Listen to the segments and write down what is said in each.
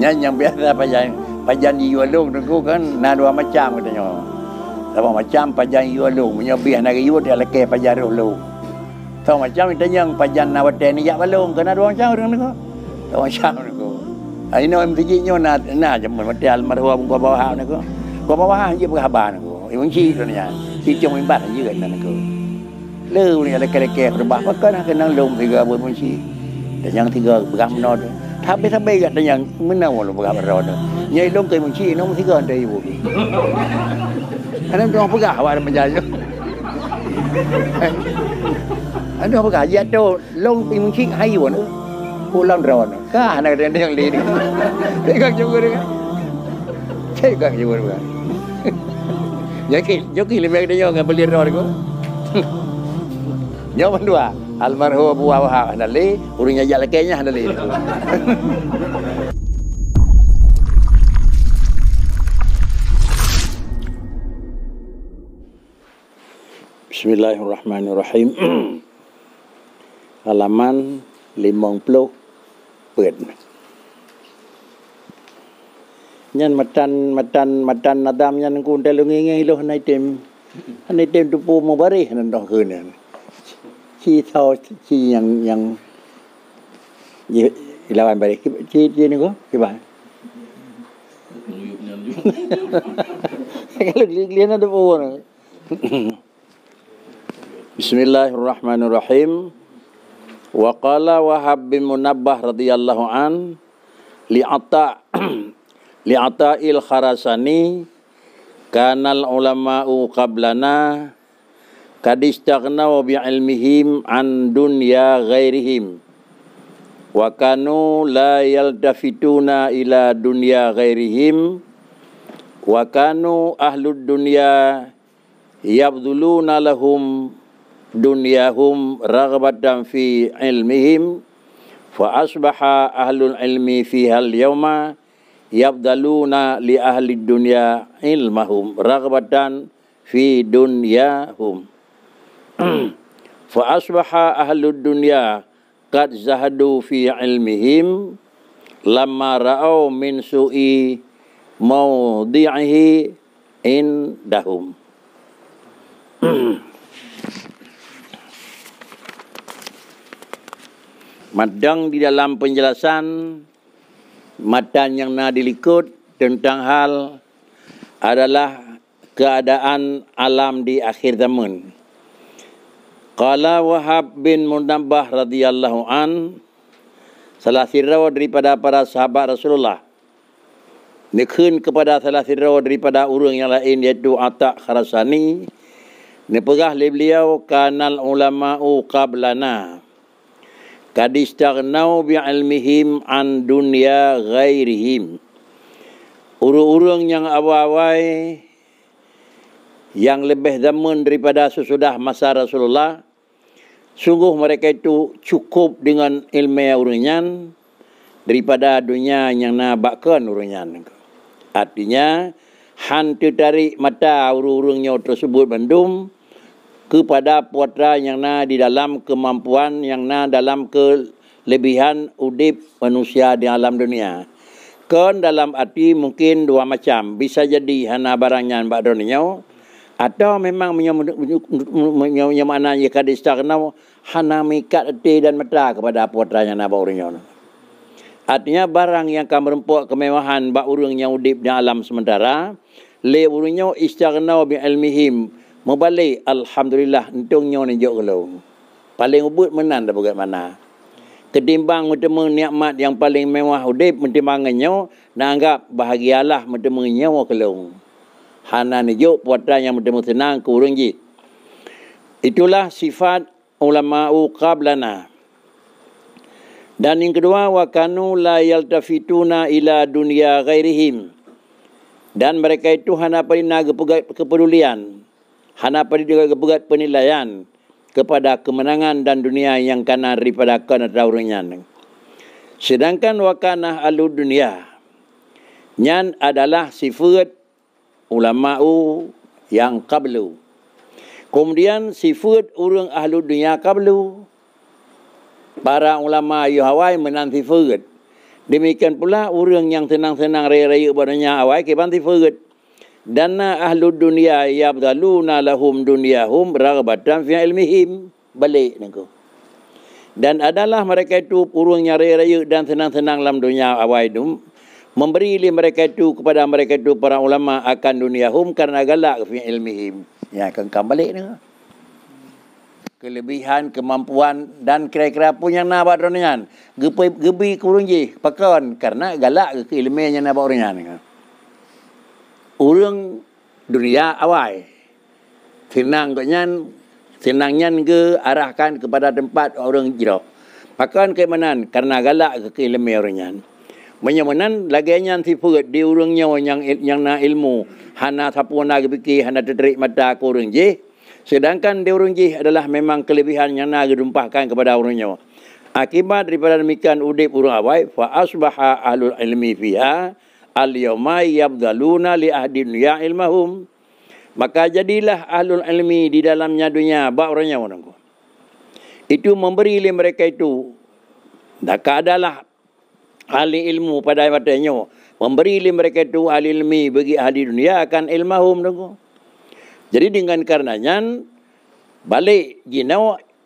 Yang yang biasa pajan pajan jiwa lu tu kan nak dua macam katanya. Lama macam pajan jiwa lu punya biasa nak jiwa dia lekai pajan roh lu. Tau macam kita yang pajan nak buat ni jak balung kena dua macam orang tu. Tau macam tu. Ai no em gigi nyo nak nak jam mun mati al marwa bung bawa ha ni ko. Ko bawa ha ji berhabar ni ko. Ibun ji tu ni. Ti jong im bat ji kan ni ko. Leu ni ada kere kere berbah makan nak kenang lom tiga bun ji. Dan yang tiga beram no habis sampai kat tanyang menang walau berapa rana nyai long kai mengci no mesti kan dari ibu anak tengah pegah awak menjaga eh, anak tengah pegah ya tu long kai mengci hai wan pulang oh, rana ka anak dia yang lain dia kan juga dia cek kan juga dia Jokil, jokil lebih baik dia nyawa dengan beli rana dia. Nyawa dua almarhum Abu Wahab handali, urinya jalakenya handali. Bismillahirrahmanirrahim. Halaman 50 Pert. Nyan matan matan matan adam nyan ku telung ngeh iloh naitem. Naitem tu pu mubarih nan dah ni si tau si yang yang lawan balik si dia ni ko siapa kalau gelian ada pun Bismillahirrahmanirrahim wa wahab bin munabbah radhiyallahu an li atta li atta kharasani kanal ulama'u qablana قد استغنوا بعلمهم عن دنيا غيرهم وكانوا لا يلتفتون إلى دنيا غيرهم وكانوا أهل الدنيا يبذلون لهم دنياهم رغبة في علمهم فأصبح أهل العلم فيها اليوم يبذلون لأهل الدنيا علمهم رغبة في دنياهم Hmm. fa asbaha ahlud dunya qad zahadu fi ilmihim lamma ra'au min su'i mawdi'ihi indahum hmm. Madang di dalam penjelasan matan yang nak dilikut tentang hal adalah keadaan alam di akhir zaman. Qala Wahab bin Munabbah radhiyallahu an salah sirau daripada para sahabat Rasulullah. Nekun kepada salah sirau daripada orang yang lain iaitu Atak Kharasani. Nepegah li beliau kanal ulama'u qablana. Kadistagnau bi'ilmihim an dunya ghairihim. Urung-urung yang awal-awal yang lebih zaman daripada sesudah masa Rasulullah sungguh mereka itu cukup dengan ilmu urunyan daripada dunia yang nabakkan urunyan. Artinya, hantu dari mata urung tersebut mendum kepada puatra yang na di dalam kemampuan yang na dalam kelebihan udip manusia di alam dunia. Kan dalam arti mungkin dua macam. Bisa jadi hana barangnya yang bak dunia, atau memang punya makna yang kada istana hana mikat hati dan mata kepada apa tanya nak buat urinya. Artinya barang yang akan merempuk kemewahan bak urung yang udip di alam sementara, le urinya istana bi ilmihim membalik alhamdulillah entungnya ni jok Paling ubut menan dah bagaimana. Ketimbang bertemu nikmat yang paling mewah udip mentimbangannya, nak anggap bahagialah bertemu nyawa kelong. Hanan yuk puasa yang mudah senang kurung jid. Itulah sifat ulamau uqablana. Dan yang kedua wakanu la yaltafituna ila dunia ghairihim. Dan mereka itu hana pada naga kepedulian. Hana pada juga kepegat penilaian kepada kemenangan dan dunia yang kena daripada kena daurunya. Sedangkan wakana alu dunia. Nyan adalah sifat ulama'u yang kablu, Kemudian sifat urung ahlu dunia kablu, Para ulama ayu hawai menang sifat. Demikian pula urung yang senang-senang raya-raya badannya hawai kebang sifat. Dan ahlu dunia yabdaluna lahum dunyahum ragabatan fi ilmihim. Balik ni ko. Dan adalah mereka itu orang yang raya-raya dan senang-senang dalam dunia awal itu memberi mereka itu kepada mereka itu para ulama akan dunia hum karena galak fi ilmihim yang akan kembali balik dengan kelebihan kemampuan dan kira-kira pun yang nak buat orang kan gebi gebi kurung je karena galak ke ilmunya nak buat orang urang kan? dunia awai tenang ke nyan tenangnya ke arahkan kepada tempat orang jiro pakon ke mana karena galak ke ilmu orang kan menyemenan lagi yang si perut di urung yang yang na ilmu hana sapuan na gebiki hana terik mata ku urung je sedangkan di urung je adalah memang kelebihan yang na gedumpahkan kepada urung akibat daripada demikian udip urung awai fa asbaha ahlul ilmi fiha al yawma yabdaluna li ahdin ya ilmahum maka jadilah ahlul ilmi di dalamnya dunia ba orangnya orangku. itu memberi mereka itu dah adalah ahli ilmu pada matanya. Memberi ilmu mereka itu ahli ilmi bagi ahli dunia akan ilmahum dulu. Jadi dengan karenanya balik jina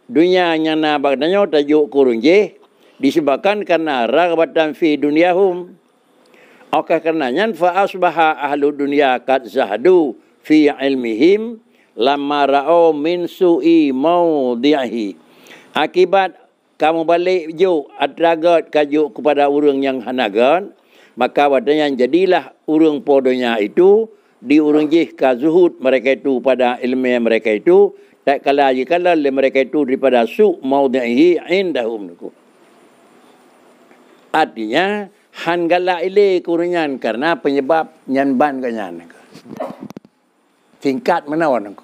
dunia yang nak bagdanya tajuk kurun je disebabkan karena ragbatan fi dunia hum Oka karenanya fa asbaha ahli dunia kat zahdu fi ilmihim lama ra'o min su'i maudiyahi. Akibat kamu balik juk atragat kajuk kepada urung yang hanagan maka wadanya jadilah urung podonya itu di urung jih ka zuhud mereka itu pada ilmu mereka itu tak kala ji kala le mereka itu daripada su maudhihi indahum niku artinya han gala ile kurunyan karena penyebab nyan ban ka tingkat menawan niku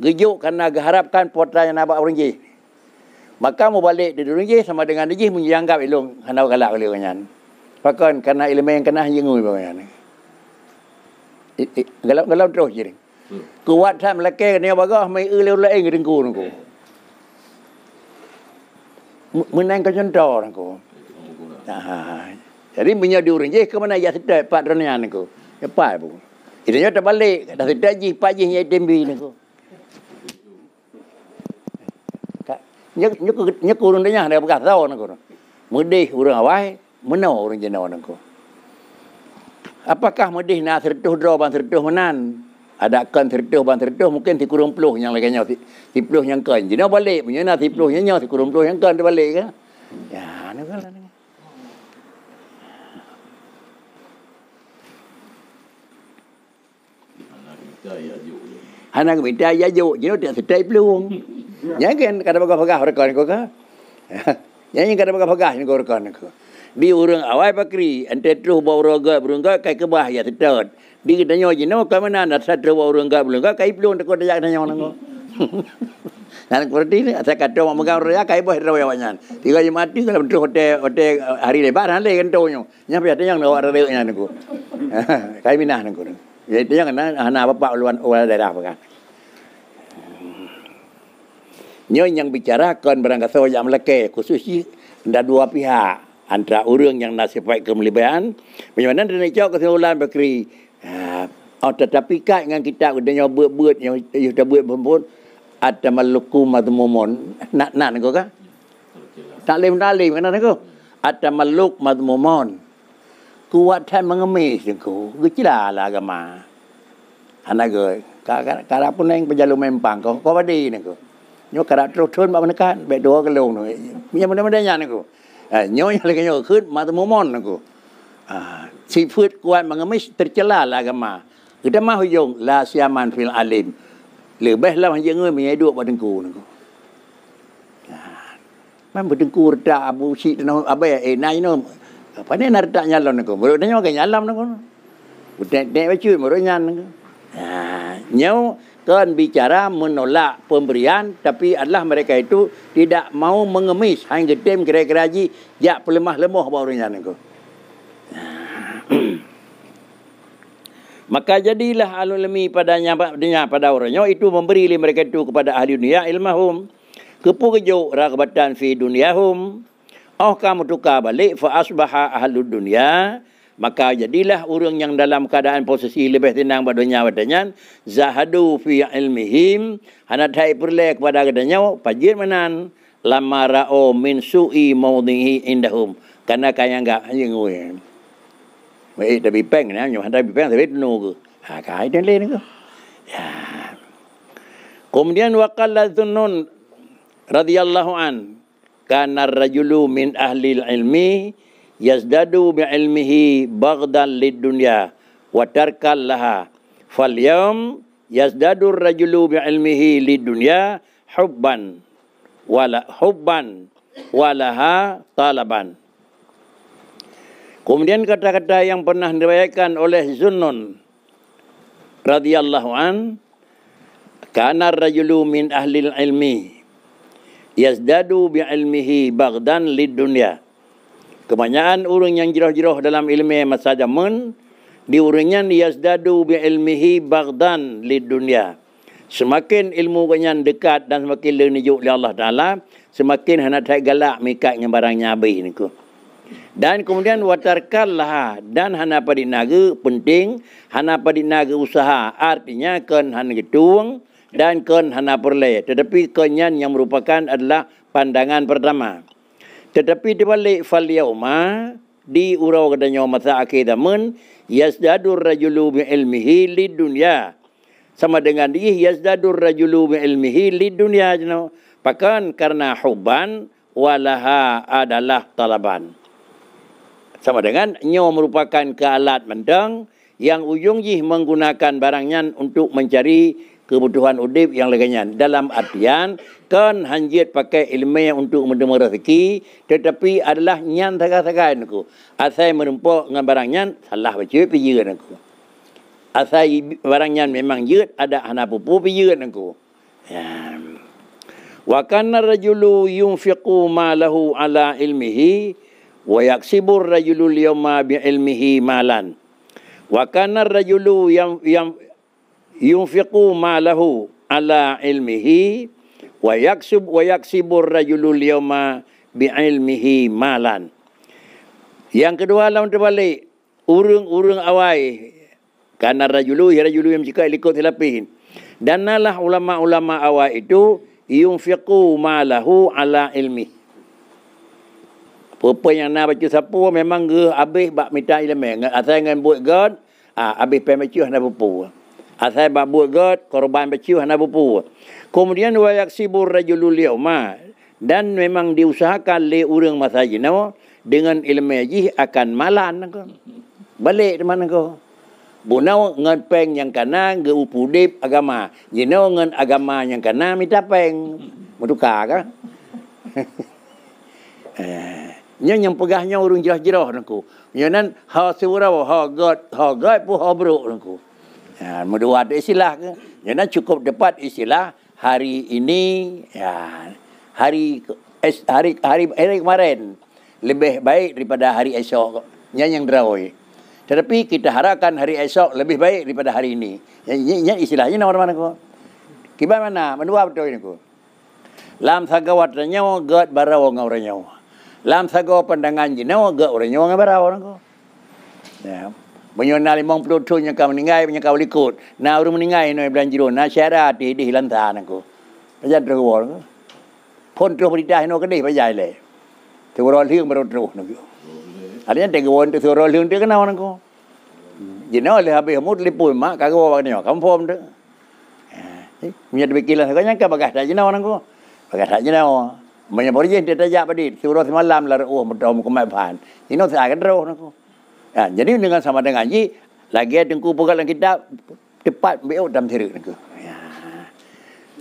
rejuk kerana harapkan puatan yang nampak orang jih. Maka mau balik di dunia jih sama dengan jih dianggap ilung hendak galak oleh orang yang. Pakon kerana ilmu yang kena hingga orang yang. Eh, eh, galau-galau terus jih. Hmm. Kuat saya melaka ni yang bagah mai ulai e ulai ing dengku nungku. Hmm. Menang kacau dor nungku. Ah, ha, ha. Jadi punya diurang je ke mana ya sedap pak dunia nungku. Ya pak bu. Ini nyata terbalik dah sedap je pak je yang tembi nungku. nyek nyek nyek urang dinya ada bekas tahu nak urang. Medih urang awai, menau urang jenau Apakah medih na serduh dro ban serduh menan? Ada kan serduh ban serduh mungkin ti kurung peluh yang lagi nyaw, ti peluh yang kan. Jadi balik punya na ti peluh yang nyaw, ti kurung peluh yang kan dia balik ke? Ya, anu kan. Hanang kita ya juk. Hanang kita ya juk. Jadi dia sedai peluh. Jangan kata pegah-pegah mereka ni kau Jangan kata pegah-pegah ni kau reka ni kau. Bi orang awal pakri. Antara terus buat orang agak burung kau. Kau kebah ya tetap. Bi kita tanya je. Nama kau mana nak satu buat orang agak burung kau. Kau ipelung tak kau tanya kau. Dan kurati ni. Asal kata orang megah orang agak. Kau ipelung tak kau Tiga je mati. Kalau betul hotel eh, hari lebar. Nanti kan tahu ni. Nampak kata yang nak orang agak ni kau. Kau minah ni kau. Jadi tanya kau. bapa bapak orang daerah pakai. Nyo yang bicara kon berangka so yang leke khusus si ada dua pihak antara orang yang nasib baik kemuliaan, Bagaimana dengan nak cakap kesimpulan berkiri. Ah, oh tetapi kat dengan kita sudah nyobot buat yang sudah buat pun ada maluku madmumon nak nak nak kah? Tak lim tak lim kan nak Ada maluk madmumon kuat dan mengemis aku. Gecilah lah agama. Anak gue. Kalau pun yang pejalu mempang kau kau badi nak nyok kara tro tron ba manaka be do ka long no mi yamane mane nyane ko nyo ha, nyo le nyo khut ma si phut kuan ma tercela lah la ga kita ma hoyong siaman fil alim le beh la ma yeng mi ai duk abu si no abe e nai no apa ni nar da nyalon no ko bu nyo ka nyalam no ko Budak dek macam mana nyan? Ha, Nyaw Tuan bicara menolak pemberian tapi adalah mereka itu tidak mau mengemis hang getim kira-kira ji jak pelemah lemah bau rencana ko. Maka jadilah alulmi padanya padanya pada orangnya itu memberi mereka itu kepada ahli dunia ilmahum kepujo kejuk ragbatan fi dunyahum. Oh kamu tukar balik fa asbaha ahli dunia maka jadilah orang yang dalam keadaan posisi lebih tenang pada nyawa badannya zahadu fi ilmihim hana thai perlek pada kadanya pajir menan lamarao min sui maudhihi indahum karena kaya enggak anjing gue mai tapi peng nah nyawa tapi peng tapi nu ke ha kai den le ya kemudian waqal ladzunun radhiyallahu an kana rajulu min ahli ilmi yazdadu bi ilmihi baghdan lid dunya wa tarkal laha fal yawm yazdadu ar-rajulu bi ilmihi lid dunya hubban wala hubban walaha talaban Kemudian kata-kata yang pernah diriwayatkan oleh Zunnun radhiyallahu an kana ar-rajulu min ahli al-ilmi yazdadu bi ilmihi baghdan lid dunya Kebanyakan orang yang jiroh-jiroh dalam ilmu masa zaman, diurungnya yazdadu bi ilmihi bagdan li dunia. Semakin ilmu kenyan dekat dan semakin lenyuk oleh Allah Ta'ala, semakin hendak tak galak mikat dengan barang nyabih ni ku. Dan kemudian watarkallah dan hana padi naga penting, hana padi naga usaha. Artinya kan hana getuang dan kan hana perle. Tetapi kenyan yang merupakan adalah pandangan pertama. Tetapi di balik fal yauma di urau kadanya masa akhir zaman yasdadur rajulu bi ilmihi lid dunya. Sama dengan di yasdadur rajulu bi ilmihi lid dunya jeno. Pakan karena huban walaha adalah talaban. Sama dengan nyo merupakan kealat mendang yang ujung jih menggunakan barangnya untuk mencari kebutuhan udip yang lainnya. Dalam artian, kan hanjit pakai ilmu yang untuk menerima rezeki, tetapi adalah nyan sakai-sakai aku. Asai merempuk dengan barang nyan, salah baca, pijakan aku. Asai barang nyan memang jut, ada anak pupu, pijakan aku. Ya. Wa kanna rajulu yunfiqu ma lahu ala ilmihi wa yaksibu rajulu al-yawma bi ilmihi malan. Wa rajulu yang yang yunfiqu malahu ala ilmihi wa yaksub wa yaksibur rajulul yawma bi ilmihi malan. Yang kedua lawan terbalik urung-urung awai kana rajulu ya rajulu yang cikak likut hilapin. Dan nalah ulama-ulama awai itu yunfiqu malahu ala ilmi. Apa yang nak baca sapu memang ge habis bak minta ilmu. Asal dengan buat god, ah habis pemecah nak berpuah. Asai babu god korban baciu hana bupu. Kemudian wayak sibur rajulul yauma dan memang diusahakan le urang masaji no dengan ilmu haji akan malan ko. Balik di mana ko? Bunau ngan peng yang kana ge upudip agama. Jino ngan agama yang kana mita peng. Mutuka ka? Nya yang pegahnya urung jerah-jerah nako. Nya nan ha siwara ha god ha god pu ha bro nako. Ya, ha, dua ada istilah ke? Jadi cukup dapat istilah hari ini ya hari hari hari, hari kemarin lebih baik daripada hari esok yang yang drawi. Tetapi kita harapkan hari esok lebih baik daripada hari ini. Ini ya, ya, ya, istilahnya nama mana ko? Kiba mana? Mendua betul ini ko. Lam sago renyau gat barawo ngau renyau. Lam sago pandangan jinau gat renyau ngau barawo ko. Ya. Menyona lima puluh tu yang kau meninggal, yang kau likut. Na urung meninggal, no belanjiru. Na syarat di di hilang tahan aku. Baca terus wal. Pon terus beritah, no kedai baca le. Terus wal hilang baru terus nabi. Adanya terus wal terus wal hilang terus kenal aku. Jadi no leh habis mood lipun mak kau bawa ni mak kamu form tu. Eh, eh, Minyak lebih kilan, kau yang kau bagas saja nawan aku. Bagas saja nawan. Menyapori jadi terjaga pada itu. Surah semalam lah. Oh, mudah mukmin pan. Ini nasi agak terus nak aku. Ha, jadi dengan sama dengan ji lagi ada tengku pengalaman kita tepat beo dalam serik tengku. Ya.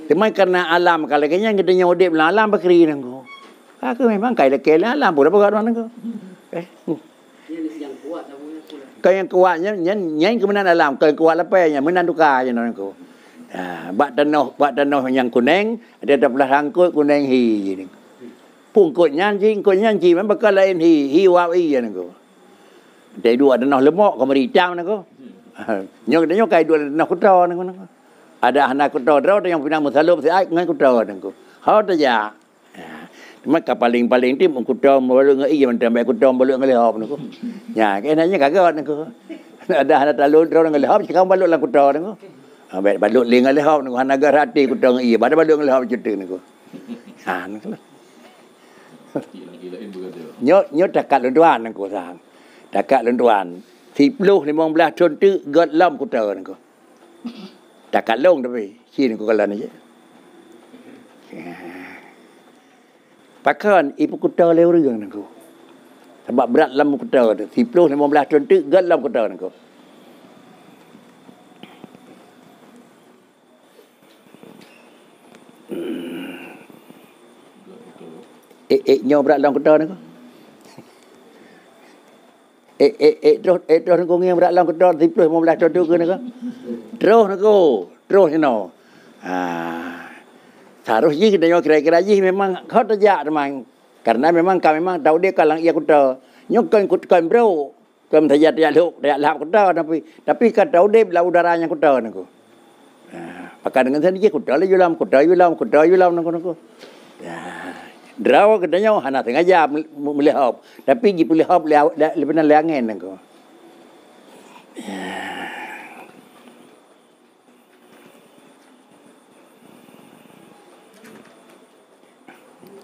Cuma kerana alam kalau kena kita nyo dek belah alam bakri tengku. Aku ha, memang kaya lekai lah alam pula pegar mana tengku. Eh, hmm. Kau yang kuatnya, yang, yang kemenan alam. Kau kuat lepas, yang menan duka je orang tengku. Ha, buat tanah, yang kuning, ada ada belah rangkut kuning hi. Pungkutnya, cik, kutnya, nyanyi memang bakal lain hi, hi, wawi je orang dia dua ada nak lemak kau mari hitam nak. Hmm. Nyok dia nyok dua ada nak kota nak. Ada anak kota dia yang pina masalah pasal ai ngan kota nak. Hau tu ja. Ya. Cuma ka paling-paling tim um kota um baru ngai yang tambah baik kota um baru ngai hau nak. Ya, kenanya kagak nak. Ada anak talun dia orang ha, ngai hau ya, ha, lah. cakap baru lah kota nak. Ambil balut lingal lehau nunggu hanaga rati kutang iya. Bada balut lingal lehau cerita nunggu. Ah nunggu. Nyo nyo takal lewat nunggu sah. Dekat lentuan. Tipluh ni mong belah contu got lom kuta ni ko. Dekat long tapi. Sini ko ni. aje. Ya. Pakan ibu kuta lew riang ni ko. Sebab berat lom kuta ni. Tipluh hmm. eh, eh, ni mong belah contu got lom kuta ni ko. Ek-ek nyobrak dalam kota ni ko eh eh eh terus eh terus nak ngomong berat lang ke dor 10 15 dor tu ke nak terus nak go terus sino ha taruh ji kena kira-kira ji memang kau terjak memang karena memang kau memang tahu dia kalang ia kuda nyokan kutkan bro kau terjak dia lu dia lap kuda tapi tapi kau tahu dia bila udaranya kuda nak go ha pakai dengan sendiri kuda lah yulam kuda yulam kuda yulam nak go nak go ha ya. Drawa katanya hana tengah ha, jam boleh hop. Tapi gi boleh hop lebih le, le, benar leangan nak. Ya.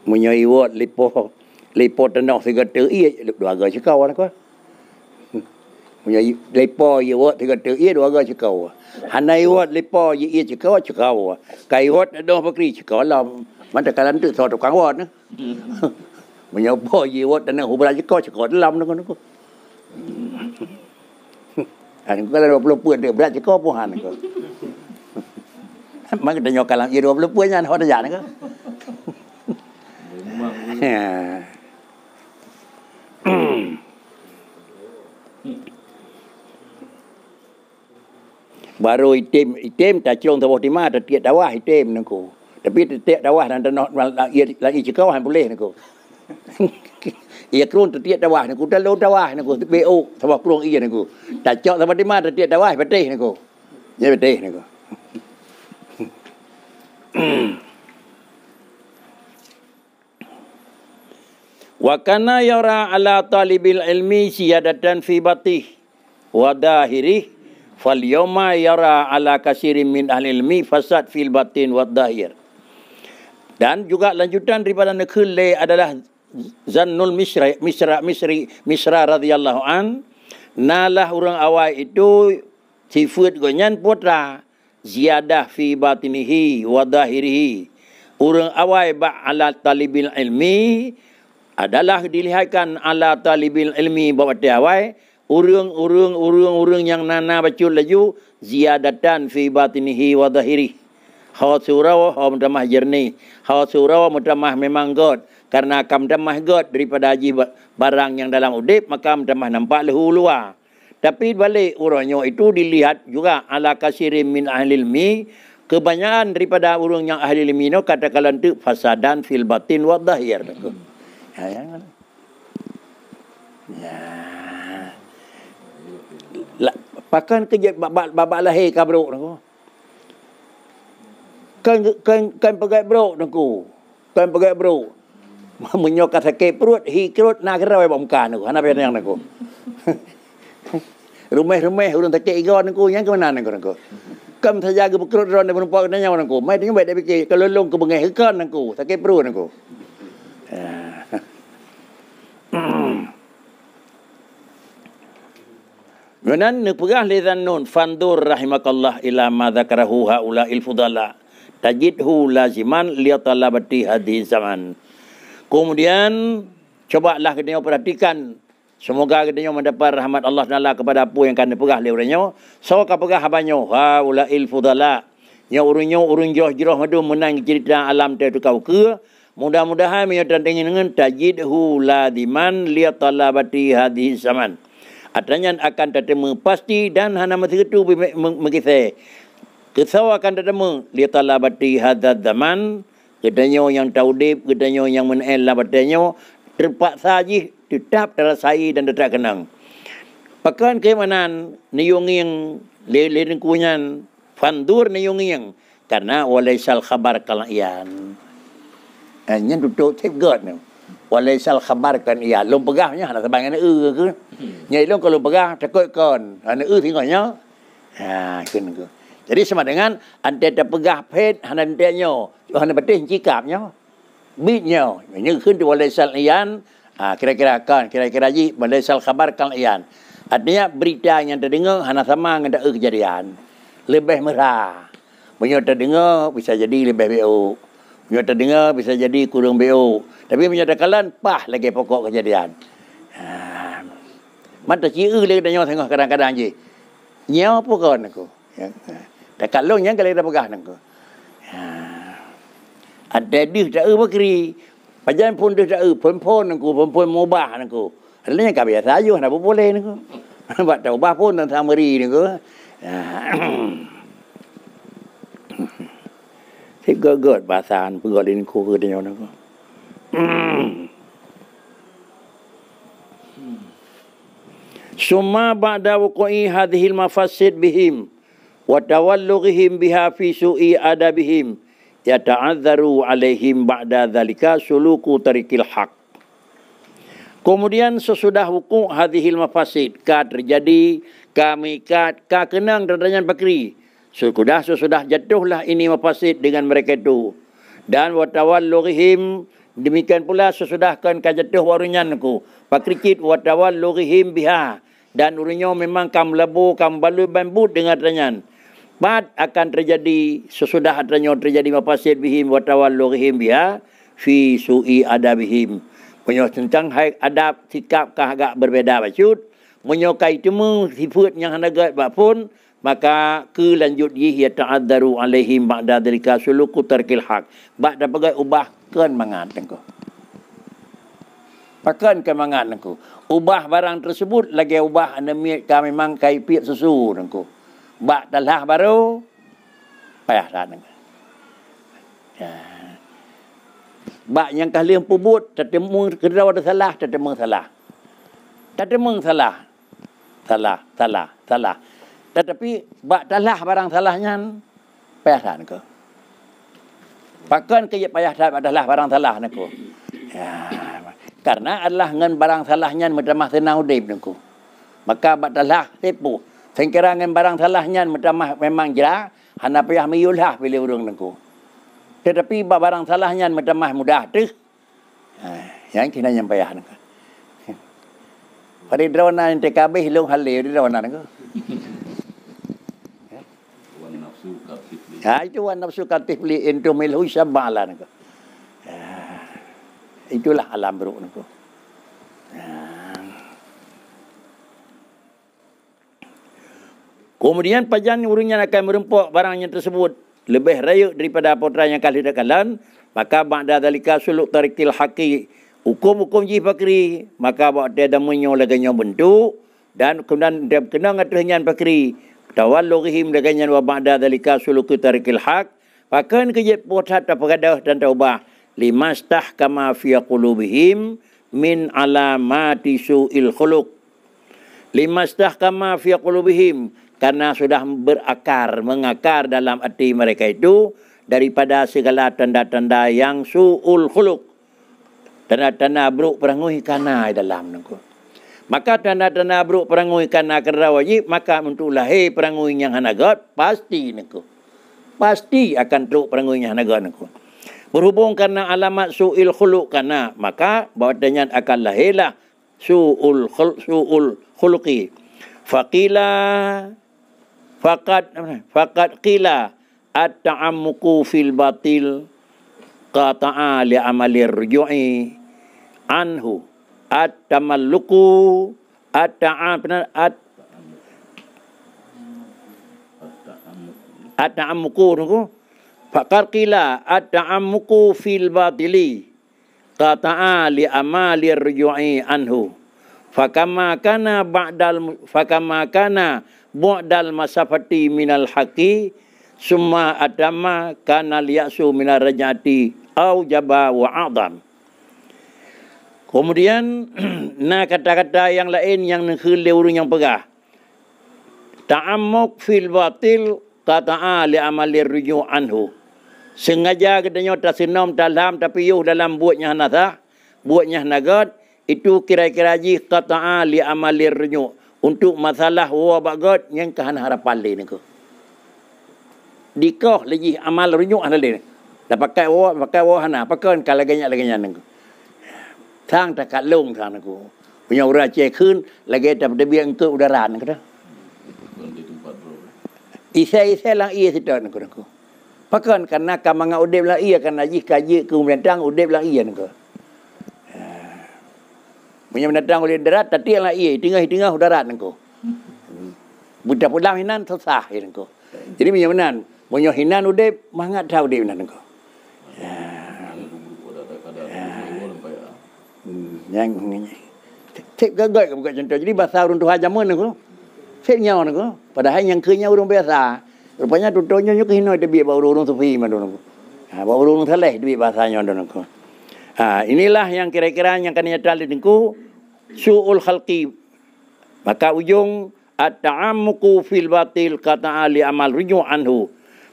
Munyo iwot lipo lipo tenok sigo lah tu i dua ga cekau nak. Munyo lipo iwot sigo tu i dua ga cekau. Hana iwot lipo i i cekau cekau. Kai iwot dah bakri cekau lah. มันจะการันตีสอดกลางวอดนะมันยังพ่อยีวดแต่ในหูบราจิก็จะกอดลำนั่นก็นั่นก็อันก็เลยรบลบเปื้อนเดือบราจิก็ผู้หันก็มันก็จะยกกำลังยีรบลบเปื้อนยันหอดยานั่นก็บารอยเต็มเต็มแต่จงทบทิมาแต่เกียดแตว่าให้เต็มนั่นกู Tapi tetiak dawah dan tanah lagi lagi cekau han boleh niku. Ia kurung tetiak dawah niku dah lalu dawah niku BO sama kurung iya niku. Tak cak sama dimah tetiak dawah betih niku. Ya betih niku. Wa kana yara ala talibil ilmi siyadatan fi batih wa dahirih fal yawma yara ala kasirin min ahli ilmi fasad fil batin wa dahirih. Dan juga lanjutan daripada nakhle adalah Zannul Misra Misra Misri Misra radhiyallahu an nalah orang awal itu sifat gonyan putra ziyadah fi batinihi wa dahirihi orang awal ba ala talibil ilmi adalah dilihatkan ala talibil ilmi bapak dia awal orang orang orang urung yang nana bacul laju ziyadatan fi batinihi wa dahirihi Ha surau ha mudamah jernih. Ha surau mudamah memang god. Karena akan mudamah god daripada haji barang yang dalam udip. Maka mudamah nampak lehu luar. Tapi balik urangnya itu dilihat juga ala kasirin min ahli ilmi. Kebanyakan daripada urang yang ahli ilmi itu kata kalan itu fasadan fil batin wa dahir. Ya, ya, ya. ya. La, pakan kejap babak lahir kabruk. Ya kan kan kan pegai bro nak kan pegai bro menyok kata ke perut hi kerut nak kerau ai bomka nak ana pian yang nak rumah-rumah urang tak cek igon nak yang ke mana nak nak kam saja ke perut ron dan perempuan nanya orang mai tinggal baik fikir kalau long ke bengai kan nak ku perut nak ku Menan nepegah lezan nun fandur rahimakallah ila ma zakarahu haula'il tajidhu laziman liatalabati hadhi zaman. Kemudian, cobalah kita perhatikan. Semoga kita mendapat rahmat Allah SWT kepada apa yang kena pegah oleh orangnya. So, kita pegah habanya. Ha, ula ilfu dalak. Ya urunyo urun joh jiroh madu menang cerita alam te tu kau ke mudah-mudahan menyo tanding dengan tajid hu la diman li talabati hadis zaman Adanya akan tetemu pasti dan hana mati itu mengisai kisau akan dadamu dia telah bati hadad zaman kedanyo yang taudib kedanyo yang menelah lah terpaksa ji tetap dalam saya dan tetap kenang pakan keimanan niyong yang lelirin kunyan fandur niyong yang karena walai sal khabar kalang iyan hanya eh, duduk tegak ni walai sal khabar kan iya lom pegahnya nak sebab ngana eh ke hmm. nyai lom kalau pegah takut kan ana ha, eh tengoknya ha kena ke jadi sama dengan antara terpegah pet hanan tu hanan betih cikapnya. Bitnya, ini kan di Malaysia Ian, ah, kira-kira kan, kira-kira ji Malaysia khabar kan Ian. Artinya berita yang terdengar hanya sama dengan ada kejadian. Lebih merah. Punya terdengar bisa jadi lebih BO. Punya terdengar bisa jadi kurang BO. Tapi punya terkalan, pah lagi pokok kejadian. Ah, mata cikgu lagi dah nyawa tengok kadang-kadang je. Nyawa pokok kawan aku? Yeah. Ya. Dah kalung yang kalau kita pegah nak. Ada dia tak ya. ah, eh, apa kiri. Pajan pun dia tak apa. Eh, Pempon nak. Pempon mubah nak. Ada yang kabar saya. Nak apa boleh nak. Sebab tak ubah pun dan samari nak. Saya gegut bahasa. Pegut ini kuku dia nak. Suma ba'da wuqu'i hadhil mafasid bihim wa tawallughihim biha fi su'i adabihim yata'adharu alaihim ba'da dhalika suluku tarikil haq. Kemudian sesudah hukum hadihil mafasid, ka terjadi, ka mikat, ka kenang dan bakri. Sudah sesudah jatuhlah ini mafasid dengan mereka itu. Dan watawal lurihim, demikian pula sesudah kan ka jatuh warunyan ku. Pakrikit watawal lurihim biha. Dan urunyo memang kam lebu, kam balu bambut dengan ternyata. Mat akan terjadi sesudah adanya terjadi mafasid bihim wa tawallurihim biha fi su'i adabihim. Punya tentang hai adab sikap kah agak berbeda maksud. Menyokai cuma sifat yang hendak buat pun maka ke lanjut ye ya ta'adaru alaihim ba'da dalika suluku tarkil haq. Ba da pagai ubah kan mangat tengku. Pakan ke mangat tengku. Ubah barang tersebut lagi ubah anemik ka memang kai pit susu tengku bak telah baru payah tak nang. Ya. Bak yang kalian pubut tetemu kedua ada salah tetemu salah. Tetemu salah. Salah, salah, salah. Tetapi bak telah barang salahnya payah tak nang. Pakan kaya payah tak adalah barang salah nang. Ya. Karena adalah dengan barang salahnya yang menjelma senang udib nengku. Maka batalah tipu. Sengkara dengan barang salahnya mutamah memang jera lah. hanapiah miyulah pilih urung nengku. Tetapi barang salahnya mutamah mudah tu. Ha, yang kena nyampe ya lah nengku. Pada drone yang TKB hilang hal leh drone nengku. Ha, itu wan nafsu katif li entu milhu sabala nengku. Itulah alam bro nengku. Ha. Kemudian pajan urung yang akan merempok barang yang tersebut lebih rayuk daripada apa yang kali dah dekalan, maka makda dalika suluk tariktil haqi hukum-hukum ji bakri, maka ba dia dah menyolah ganyo bentuk dan kemudian dia kena ngatuhnya bakri. Tawallurihim dengan yang wabada dalika suluk tarikil hak. Pakan kejit putat tak pergadah dan tak Lima stah kama fiakulubihim min alamati su'il khuluk. Lima stah kama fiakulubihim. Karena sudah berakar, mengakar dalam hati mereka itu daripada segala tanda-tanda yang su'ul khuluk. Tanda-tanda buruk perangui kanai dalam nengku. Maka tanda-tanda buruk perangui kanai kerana wajib, maka untuk lahir perangui yang hanagat, pasti nengku. Pasti akan teruk perangui yang hanagat nengku. Berhubung karena alamat suul khuluk kana, maka bawatannya akan lahirlah su'ul su'ul khuluki. Faqilah Fakat fakat kila at-ta'ammuqu fil batil qata'a li amali rujui anhu at-tamalluqu at-ta'a at at-ta'ammuqu nuku fakat qila at-ta'ammuqu fil batili qata'a li amali rujui anhu fakamakana kana ba'dal mu'dal masafati minal haqi summa adama kana liyasu minar rajati au jaba wa kemudian na kata-kata yang lain yang nakhil yang pegah ta'amuk fil batil kata'a li amali ruju anhu sengaja tak senam dalam tapi yuh dalam buatnya nasah buatnya nagat itu kira-kira jih kata'a li amali ruju' untuk masalah wa bagot yang kahan harapan lain ke. Dikah lagi amal rujuk anda lain. Dah pakai wa pakai wa hana pakai kalau ganyak lagi nyanang lah lah ke. Tang tak kalung sana ku. Punya urat cek kun lagi tak ada biang ke udara nak dah. Isai isai lang iya sedar nak ku. Pakai kerana kamangah udib lang iya kerana jika jika kemudian tang udib lang iya nak ku. Menyam datang oleh darat, tapi yang lain, tinggal-tinggal udara nengko. Budak pulang hinan susah ya nengko. Jadi menyam hmm, nan, menyam hinan udah mangat tahu dia nan nengko. Yang cek gagal ke buka contoh. Jadi bahasa urung tuha jamu nengko. Cek nyawa nengko. Padahal yang kenyang urung biasa. Rupanya tutunya nyuk hinan dia biar urung sufi mana nengko. Bawa urung teleh dia bahasanya nengko. Ha, inilah yang kira-kira yang kena nyata di dengku. Su'ul khalqi. Maka ujung. At-ta'amuku fil batil kata ahli amal anhu.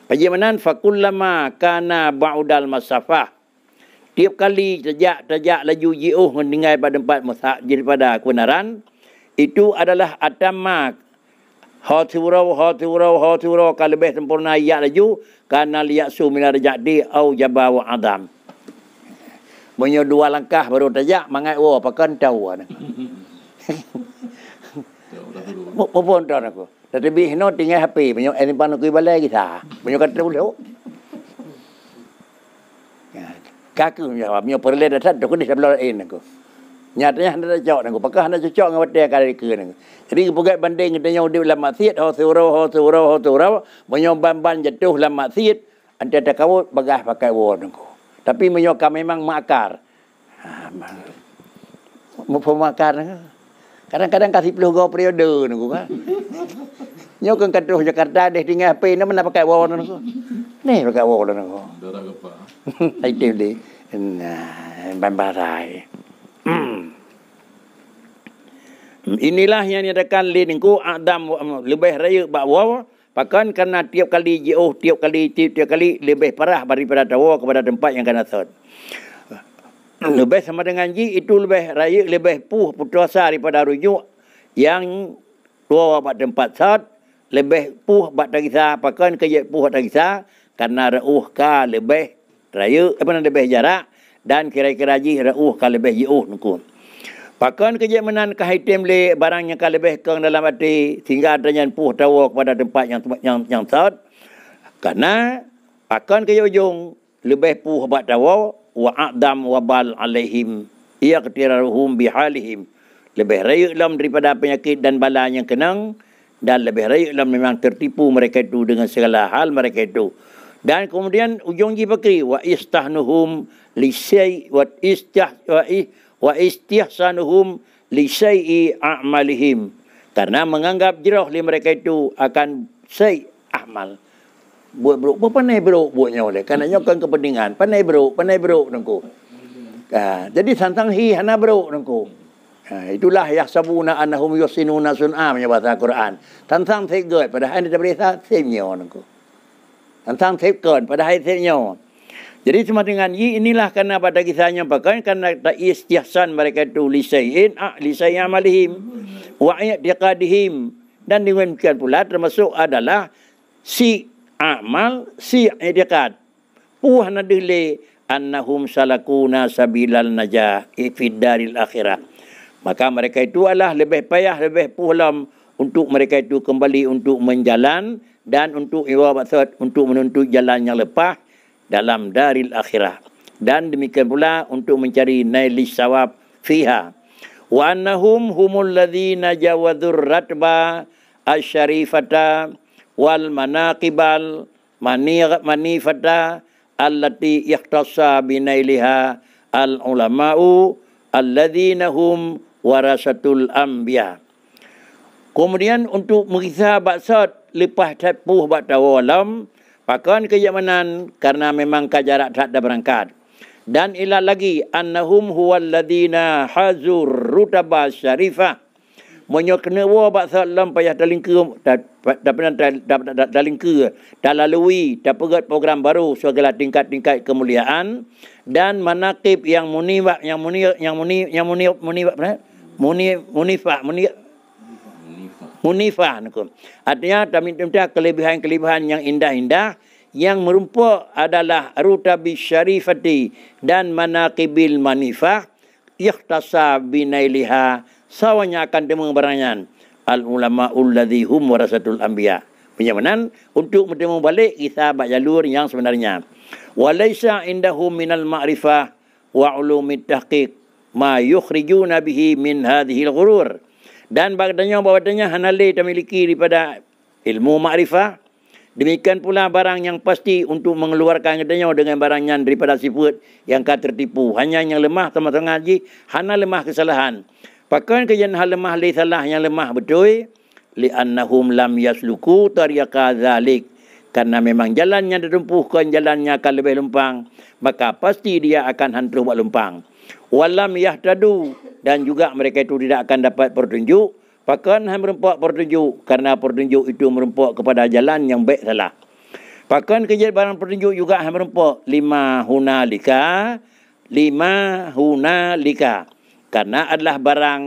Pajamanan fakullama kana ba'udal masafah. Tiap kali sejak-sejak laju jiuh mendengar pada empat masak pada kebenaran. Itu adalah atama. Hatiurau, hatiurau, hatiurau. Kalau lebih sempurna ayat laju. Kana liyaksu minar jadi au jabawa adam. Menyo dua langkah baru tajak mangai wo pakan tau ana. Mo pon tau aku. Tapi bih no tinggal happy menyo ani pano kui balai kita. Menyo kat tau lu. Oh. Ya, kaku menyo menyo perle dah tak dok di sebelah in aku. Nyatanya anda dah cok nanggu. Pakai anda cocok dengan batu yang kali kira Jadi kepukai banding dengan yang di dalam maksiat. Ho surau, ho surau, ho surau. Menyombang-bang jatuh dalam maksiat. Anda tak bagah pakai war nanggu. Tapi menyokar memang makar. Ha, Pemakar. Ha. Kadang-kadang kasih peluh gawa periode. Nunggu, kan? Ha. Nyokan kat Johor, Jakarta, dia tinggal apa ini, mana pakai warna itu. Ni pakai warna itu. Darah Itu dia. Nah, bambarai. Hmm. Inilah yang diadakan lini ku Adam lebih raya bak wawah Pakan kerana tiap kali jauh, tiap kali, tiap, tiap kali lebih parah daripada tawa kepada tempat yang kena sot. Lebih sama dengan ji itu lebih raya, lebih puh putus daripada rujuk yang tua pada tempat sot. Lebih puh buat tak kisah. Pakan kerja puh tak kisah. Kerana reuh ka lebih raya, eh, apa lebih jarak. Dan kira-kira ji reuh ka lebih jauh nukum. Pakan kerja menan kahitim le barang yang kalebeh kang dalam hati sehingga adanya puh tawa kepada tempat yang yang yang sad. Karena pakan kerja ujung lebih puh bat tawa wa adam wa bal alaihim ia ketirahum bihalihim lebih raya dalam daripada penyakit dan bala yang kenang dan lebih raya dalam memang tertipu mereka itu dengan segala hal mereka itu dan kemudian ujung ji wa istahnuhum li syai wa istah wa wa istihsanuhum li syai'i a'malihim karena menganggap jeroh li mereka itu akan syai amal buat bro apa pandai bro buatnya oleh karena nyokan kepentingan pandai bro pandai bro nungku ha, jadi santang hi hana bro nungku ha, itulah ya sabuna annahum yusinuna sun'a punya bahasa Quran tantang tegut pada hari daripada semnya nungku tantang tegut pada hari semnya jadi cuma dengan i inilah kerana pada kisahnya bahkan kerana tak istihsan mereka itu lisayin ah lisay amalihim wa i'tiqadihim dan dimungkinkan pula termasuk adalah si amal si i'tiqad puah nadile annahum salakuna sabilal najah fid daril akhirah maka mereka itu adalah lebih payah lebih puhlam untuk mereka itu kembali untuk menjalan dan untuk iwa untuk menuntut jalan yang lepas dalam daril akhirah dan demikian pula untuk mencari nailis sawab fiha wa annahum humul ladzina jawadur ratba asyarifata wal manaqibal manir manifata allati ikhtassa binailiha al ulama'u alladzina hum warasatul anbiya kemudian untuk mengisah baksat lepas tepuh bak tawalam Pakon ke Yamanan karena memang ke jarak tak ada berangkat. Dan ilah lagi annahum huwal ladina hazur rutaba syarifah. Munyo kena wa ba salam payah dalingke dapat dapat dapat dap, dalingke dalalui dapat program baru segala tingkat-tingkat kemuliaan dan manaqib yang munibak yang muni yang muni yang muni muni eh? muni muni muni munifan ku. Artinya kami minta kelebihan-kelebihan yang indah-indah yang merumpuk adalah rutabi syarifati dan manaqibil manifah ikhtasa binailiha sawanya akan demu barangan al ulama ulladzi hum warasatul anbiya penyamanan untuk menemu balik kita bak jalur yang sebenarnya walaisa indahum minal ma'rifah wa ulumit tahqiq ma yukhrijuna bihi min hadhil alghurur dan badannya badannya hanale dan miliki daripada ilmu makrifah. Demikian pula barang yang pasti untuk mengeluarkan badannya dengan barang yang daripada sifat yang kata tertipu. Hanya yang lemah teman-teman haji, hana lemah kesalahan. Pakaian kejian hal lemah li salah yang lemah betul. Li annahum lam yasluku tariqa zalik. Karena memang jalannya ditempuhkan, jalannya akan lebih lempang. Maka pasti dia akan hantar buat lempang walam yahtadu dan juga mereka itu tidak akan dapat petunjuk pakan hang merempak petunjuk kerana petunjuk itu merempuk kepada jalan yang baik salah pakan kejadian barang petunjuk juga hang merempak lima hunalika lima hunalika karena adalah barang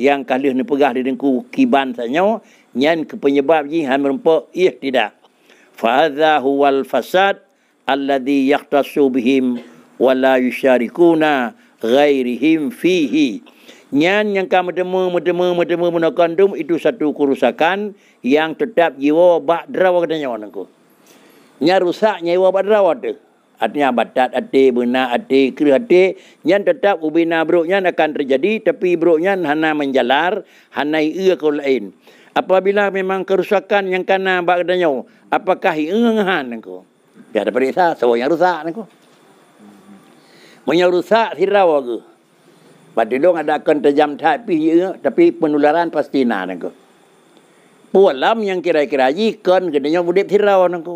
yang kalih ni pegah di dengku kiban sanyo nyen ke penyebab ji hang ih tidak fa huwal fasad alladhi yaqtasu bihim wala yusharikuna ghairihim fihi nyan yang kamu demu demu demu menakandum itu satu kerusakan yang tetap jiwa bak derawa katanya orang nya rusak jiwa bak derawa tu artinya batat ati benar ati kira ati nyan tetap ubina bruknya akan terjadi tapi bruknya hana menjalar hana ia ke lain apabila memang kerusakan yang kena bak katanya apakah ia ngahan ku ya ada periksa so yang rusak ku Menyeru sak sirau ke. Pada dong ada akan terjam tapi tapi penularan pasti nak nak. Pualam yang kira-kira ji kan kedanya budip sirau nak.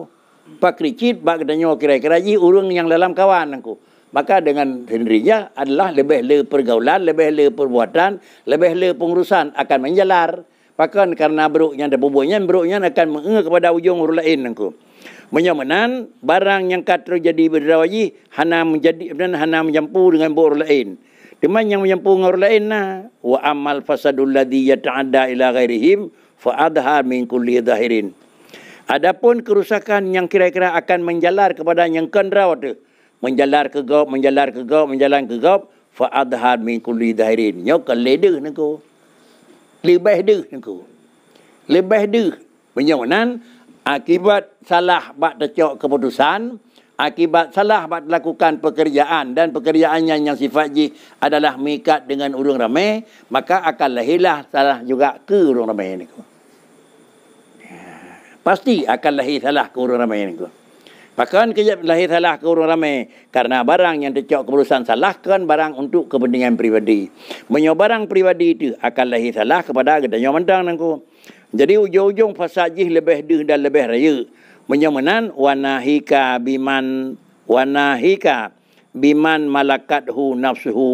Pak Ricit bak kedanya kira-kira ji urung yang dalam kawan nak. Maka dengan sendirinya adalah lebih le pergaulan, lebih le perbuatan, lebih le pengurusan akan menjalar. Pakan karena beruknya ada bubuknya, beruknya akan mengengah kepada ujung urulain nak menyamanan barang yang katro jadi berdawaji hana menjadi dan hana menyampu dengan orang lain demang yang menyampu dengan orang lain na, wa amal fasadul ladhi yata'adda ila ghairihim fa adha min kulli zahirin adapun kerusakan yang kira-kira akan menjalar kepada yang kendra tu menjalar ke gaup menjalar ke gaup menjalar ke gaup fa adha min kulli zahirin nyok kaledeh nako lebih deh nako lebih deh menyamanan akibat salah buat tercok keputusan, akibat salah buat lakukan pekerjaan dan pekerjaannya yang sifat ji adalah mengikat dengan urung ramai, maka akan lahirlah salah juga ke urung ramai ini. Ya, pasti akan lahir salah ke urung ramai ini. Bahkan kejap lahir salah ke urung ramai. Karena barang yang tercok keputusan salahkan barang untuk kepentingan pribadi. Menyo barang pribadi itu akan lahir salah kepada kita. Yang mandang nangku. Jadi ujung-ujung pasajih lebih dih dan lebih raya. Menyemenan wanahika biman wanahika biman malakat malakathu nafsuhu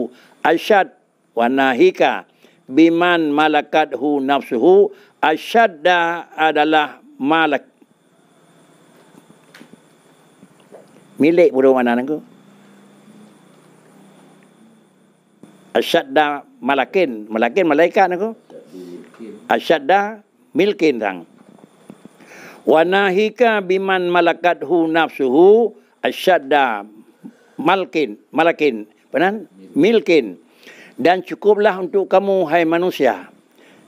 asyad wanahika biman malakat hu nafsuhu asyadda adalah malak milik bodoh mana asyad asyadda malakin malakin malaikat asyad asyadda milkin rang. Wanahika biman malakat hu nafsuhu asyadda malkin malakin benar milkin dan cukuplah untuk kamu hai manusia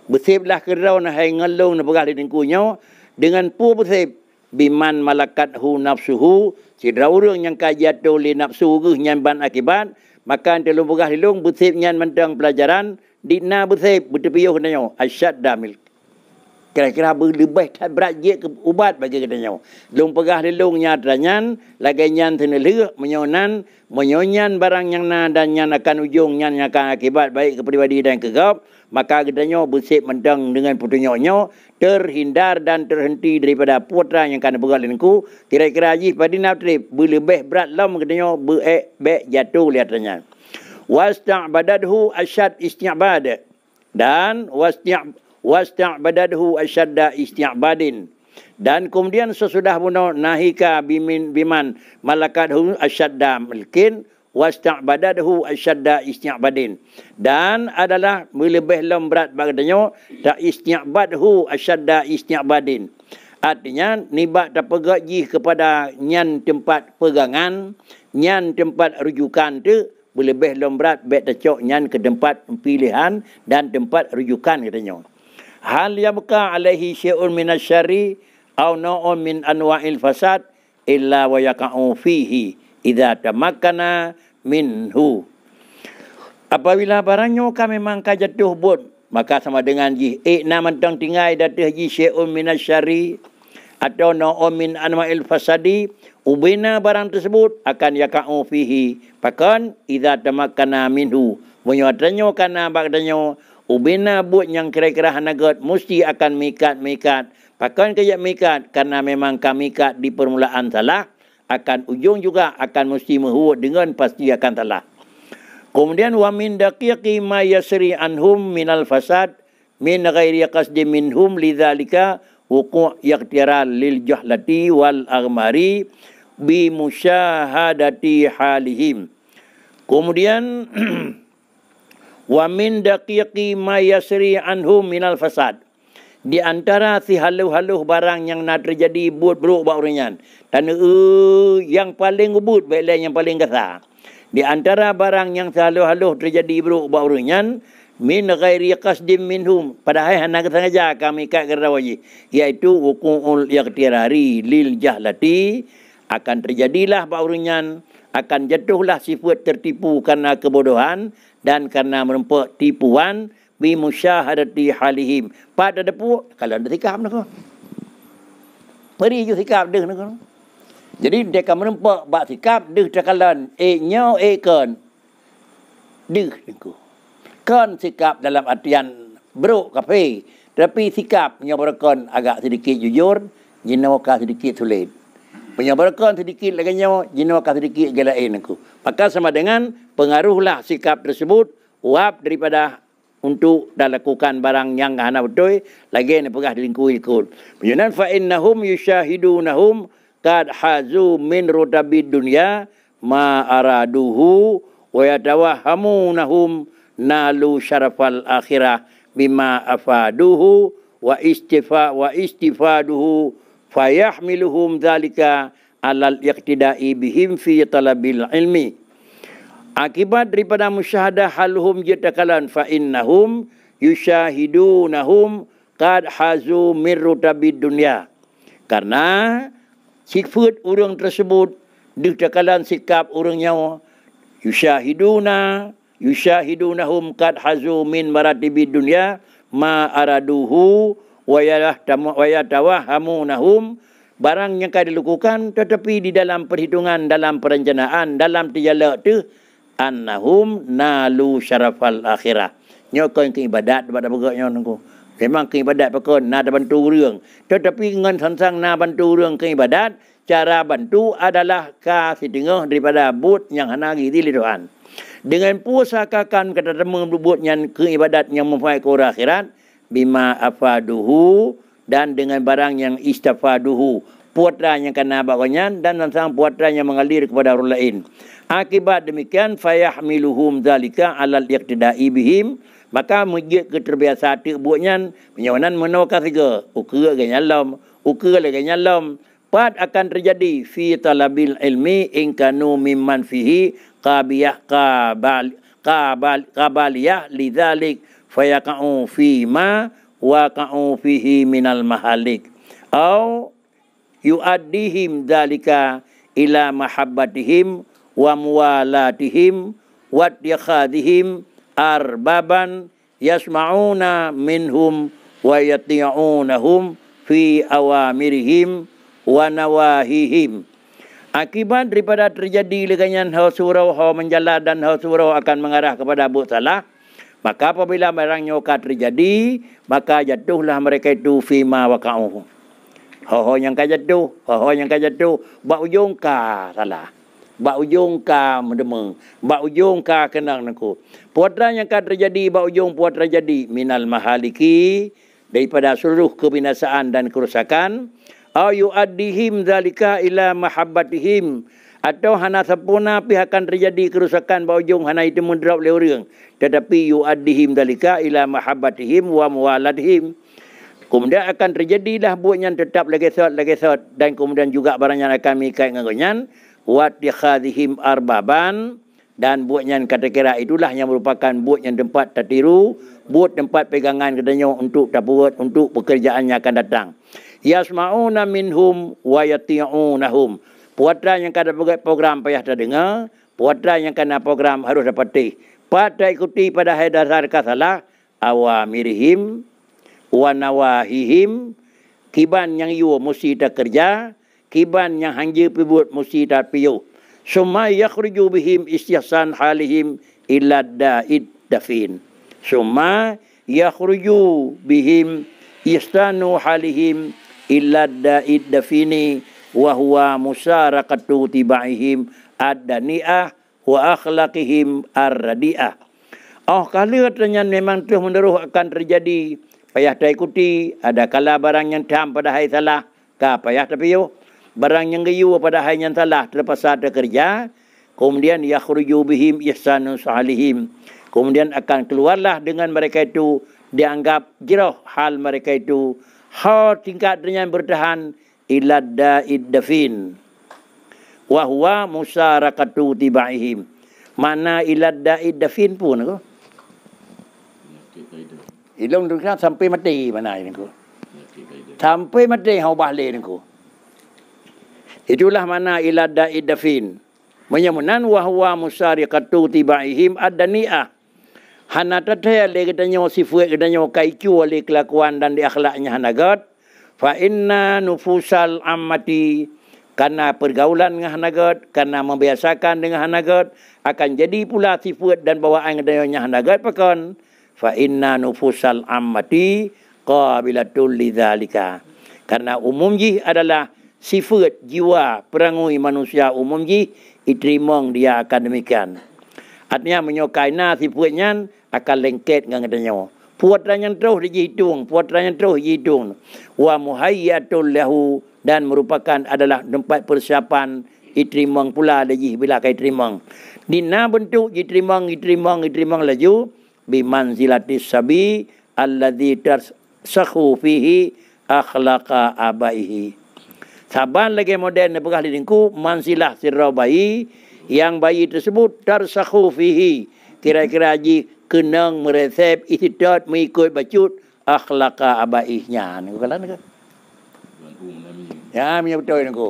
besiplah kerau nah hai ngelung nah pegal dengkunya dengan pu besip biman malakat hu nafsuhu si daurung yang kajat li nafsu geh nyamban akibat maka telung pegal dilung besip nyan mentang pelajaran dina besip betepiuh nayo asyadda milkin kira-kira lebih berat je ke ubat bagi kita nyawa. Lung pegah di lung nyadranyan, lagi nyan tina leh, menyonan, menyonyan barang yang na dan nyan akan ujung, nyan yang akan akibat baik ke peribadi dan ke maka kita nyawa bersih mendeng dengan putu nyawa terhindar dan terhenti daripada putra yang kena pegah lengku, kira-kira aji pada naftrib, berlebih berat lom kita nyawa berek, jatuh lihat ranyan. Wasta'badadhu asyad isti'abad. Dan wasta'badadhu wasta'badadhu asyadda isti'badin dan kemudian sesudah bunuh nahika bimin biman malakadhu asyadda milkin wasta'badadhu asyadda isti'badin dan adalah lebih lembrat bagdanya tak isti'badhu asyadda isti'badin artinya nibat ta pegaji kepada nyan tempat pegangan nyan tempat rujukan tu lebih lembrat bet ta nyan ke tempat pilihan dan tempat rujukan katanya hal yamka alaihi syai'un min asyari au na'un min anwa'il fasad illa wa yaqa'u fihi idza tamakkana minhu apabila barangnya ka memang ka jatuh bot maka sama dengan ji ikna eh mentang tinggal datah ji syai'un min asyari atau na'un min anwa'il fasadi ubina barang tersebut akan yaqa'u fihi pakan idza tamakkana minhu Menyuatanya kerana bagdanya Ubina but yang kira-kira hanagot mesti akan mikat-mikat. Pakai kerja mikat karena memang kami kat di permulaan salah. Akan ujung juga akan mesti menghubut dengan pasti akan salah. Kemudian wa min daqiqi anhum min al fasad min ghairi qasdi minhum lidzalika wuqu lil jahlati wal aghmari bi musyahadati halihim. Kemudian wa min daqiqi ma yasri anhu min al fasad di antara si halu-halu barang yang nak terjadi buat buruk buat orang dan uh, yang paling ubut baiklah yang paling kesah di antara barang yang halu-halu terjadi buruk buat orang yang min ghairi qasdin minhum padahal hendak sengaja kami kat kerana wajib iaitu wuku'ul yaqtirari lil jahlati akan terjadilah orangnya akan jatuhlah sifat tertipu karena kebodohan dan kerana merempuk tipuan bi musyahadati halihim pada depu kalau ada sikap nak peri ju sikap deh nak jadi dia akan merempuk bak sikap deh terkalan e nyau e eh, kan deh nak kan sikap dalam artian beruk kafe tapi sikap nyau berkon agak sedikit jujur jinau ka sedikit sulit Penyabarkan sedikit lagi nyawa, jinawa akan sedikit gelain aku. Maka sama dengan pengaruhlah sikap tersebut uap daripada untuk dah lakukan barang yang hana betul lagi yang pegah dilingkui ikut. Menyunan fa innahum yushahidunahum kad hazu min rutabid dunya ma'araduhu araduhu wa yatawahhamunahum nalu syarafal akhirah bima afaduhu wa istifa wa istifaduhu fayahmiluhum dhalika alal iqtida'i bihim fi talabil ilmi akibat daripada musyahadah haluhum yatakalan fa innahum yushahidunahum qad hazu mirrutabid dunya karena sifat orang tersebut dijakalan sikap orang nyawa yushahiduna yushahidunahum qad hazu min maratibid dunya ma araduhu wayalah wayatawahamunahum barang yang kada lakukan tetapi di dalam perhitungan dalam perencanaan dalam tijala tu annahum nalu syarafal akhirah nyo kan ke ibadat pada pegak nyo nungku memang ke ibadat pako na ada bantu urang tetapi ngan sansang na bantu urang ke ibadat cara bantu adalah ka sidengah daripada but yang hanagi di Tuhan dengan puasa kakan kata temu but yang ke ibadat yang memfai ke akhirat bima afaduhu dan dengan barang yang istafaduhu puatra yang kena bagonyan dan nantang puatra yang mengalir kepada orang lain akibat demikian fayahmiluhum zalika alal iqtidai bihim maka mujid keterbiasa hati buatnya menyawanan menawakan sehingga uka ke nyalam uka lagi nyalam pad akan terjadi fi talabil ilmi in kanu mimman fihi qabiyah qabal qabal qabaliyah lidzalik fayaqa'u fi ma waqa'u fihi minal mahalik au yu'addihim dalika ila mahabbatihim wa muwalatihim wa yakhadihim arbaban yasma'una minhum wa yati'unahum fi awamirihim wa nawahihim akibat daripada terjadi leganyan hasurau ha menjala dan hasurau akan mengarah kepada buat salah Maka apabila merang nyoka terjadi, maka jatuhlah mereka itu fima waka'u. ho yang kaya jatuh, ho yang kaya jatuh, buat ujung ka salah. Buat ujung ka mendema, buat ujung ka kenang naku. Puatra yang kaya terjadi, buat ujung puatra terjadi. Minal mahaliki, daripada seluruh kebinasaan dan kerusakan. Ayu adihim zalika ila mahabbatihim. Atau hana sempurna pihakan terjadi kerusakan bau jung hana itu mendrap oleh orang. Tetapi yu adihim dalika ila mahabbatihim wa mualadihim. Kemudian akan terjadilah buat yang tetap lagi sot, lagi sot. Dan kemudian juga barang yang akan mengikai dengan kenyan. Wat dikhazihim arbaban. Dan buat yang kata kira itulah yang merupakan buat yang tempat tertiru. Buat tempat pegangan katanya untuk tapuat, untuk pekerjaan yang akan datang. Yasma'una minhum wa yati'unahum. Puatan yang kena buat program payah dah dengar. Puatan yang kena program harus dapati. Pada ikuti pada hai dasar kasalah. Awamirihim. Wanawahihim. Kiban yang iwa mesti tak kerja. Kiban yang hanya pibut mesti tak piyuh. Suma yakhruju bihim istihsan halihim illa da'id dafin. Suma yakhruju bihim istanu halihim illa da'id dafini wa huwa musyarakatu tibaihim ad-dani'ah wa akhlaqihim ar-radi'ah. Oh, kali katanya memang terus menerus akan terjadi. Payah tak ikuti. Ada kalah barang yang tam pada hari salah. Ka payah tapi yo. Barang yang geyu pada hari yang salah. Terpaksa ada kerja. Kemudian ya khuruju bihim ihsanu salihim. Kemudian akan keluarlah dengan mereka itu. Dianggap jiroh hal mereka itu. Hal tingkat dengan bertahan ilad da'id dafin wahwa musyarakatu tiba'ihim mana ilad da'id dafin pun aku ilum dengan sampai mati mana ini aku sampai mati hau bahli ini aku itulah mana ilad da'id dafin menyamunan wahwa musyarakatu tiba'ihim ad-dani'ah Hanatatnya lagi tanya sifat, tanya kaiju oleh kelakuan dan di akhlaknya hanagat fa inna nufusal ammati karena pergaulan dengan hanagat karena membiasakan dengan hanagat akan jadi pula sifat dan bawaan dayanya hanagat pekan fa inna nufusal ammati qabilatul lidzalika karena umum ji adalah sifat jiwa perangui manusia umum ji itrimong dia akan demikian artinya menyokainya sifatnya akan lengket dengan dayanya puat ranyang terus di hidung puat ranyang terus di wa muhayyatul lahu dan merupakan adalah tempat persiapan itrimang pula lagi bila kai itrimang dina bentuk itrimang itrimang itrimang laju bi manzilatis sabi alladhi tersakhu fihi akhlaqa abaihi saban lagi moden pegah lidingku mansilah sirau bayi yang bayi tersebut tersakhu fihi kira-kira ji คือนังมเรเซบอิทิดอดมีกุยบจุดอัคลากาอับาอิญาณกันแล้วนะก็ยามีอุตโตยนะกู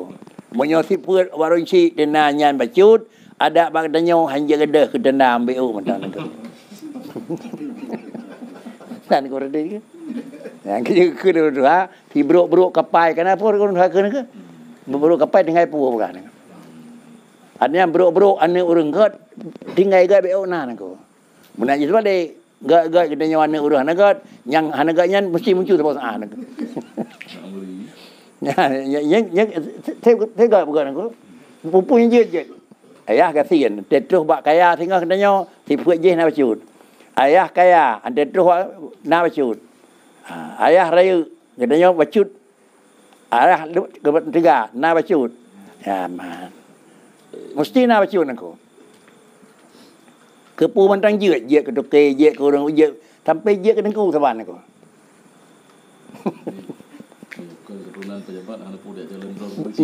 มันยสิเพื่อวารุชีเดินนานยันบจุดอาดะบางดันยองหันยะกระเดอคือเดนนามไปอุมันนั่นก็นั่นก็ระดิังอย่างคือคือเรื่องะที่บรุบรุกับไปกันนะพวกคนไทยคือนะก็บรุกับไปยังไงปู่บกันอันนี้บรุบรุอันนี้อุรุงก็ทิ้งไงก็ไปอุนานก็ menangis balik. Gak-gak kita nyawa anak urus anak gak. Yang anak gak yang mesti muncul terpaksa ah, anak. Yang yang yang tega bukan aku. Pupu yang jeje. Ayah kasihan. Tetuh bak kaya tinggal kita nyawa. Si puak jeh nak bacut. Ayah kaya. Tetuh bak nak bacut. Ah, ayah raya kita nyawa bacut. Ayah tiga nak bacut. Ya man. Mesti nak bacut aku. คือปูมันตั้งเยือกเยือกกระตุกเกยเยือกกระดองเยือกทำไปเยือกกระดังกู้สบานนะก่อน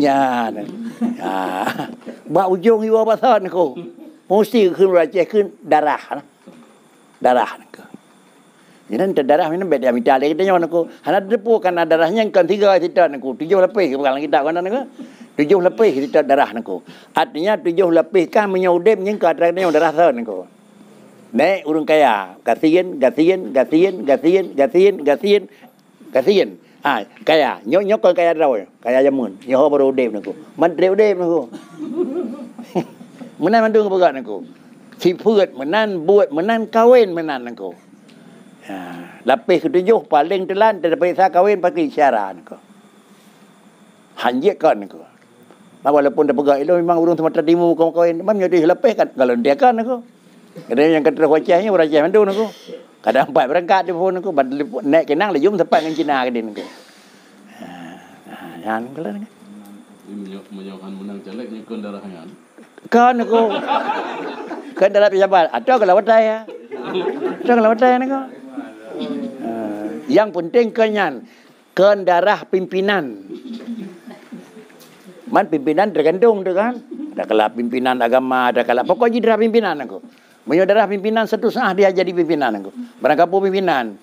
ญาติบ่าวยงอยู่ว่าประทานนะก่อนมูสีขึ้นราชเจขึ้นดารานะดารานะก่อนยันนั่นจะดารามันเป็นยามิตาเล็กแต่ยังนะก่อนฮันนั่นจะปูกันนะดารายังกันที่ก้อยที่ตานะก่อนที่ยังละเพื่อกำลังกิจการนั่นนะก่อนตุจุลเปิดที่ตัดดารานะโกอัตเนียตุจุลเปิดการมีโยเดมยังกัดแรงในโยดาราเซอร์นะโก Naik urung kaya. Gathien, gathien, gathien, gathien, gathien, gathien, gathien. Ha, kaya. Nyok nyok kau kaya rau. Kaya jamun. Ya ho baru udep naku. Mantri udep naku. menan mandung ke pegak naku. Si puat, menan buat, menan kawin menan naku. Ha, lapis ketujuh paling telan terdapat isa kawin pakai isyara naku. Hanjik kau naku. Nah, walaupun dia pegak ilo memang urung semata dimu kau kawin. Memang dia lapis kan. Kalau dia kan naku. Kena yang kata Hua Chai ni, Hua mandu ni aku. Kadang empat berangkat dia pun aku. Bantu naik kenang lah, jom sepat dengan Cina ke dia ni ah, ah, ah, Yang ni kalah ni. Menjauhkan menang caleg ni kan darah yang. Kan aku. Kan darah pejabat. Atau kalau batai ya. Atau kalau batai ni aku. Yang penting kenyan. Kan darah pimpinan. Man pimpinan tergantung tu kan. Ada kalah pimpinan agama, ada kalah. Pokoknya darah pimpinan aku darah pimpinan satu sah dia jadi pimpinan aku. Berangkat pun pimpinan.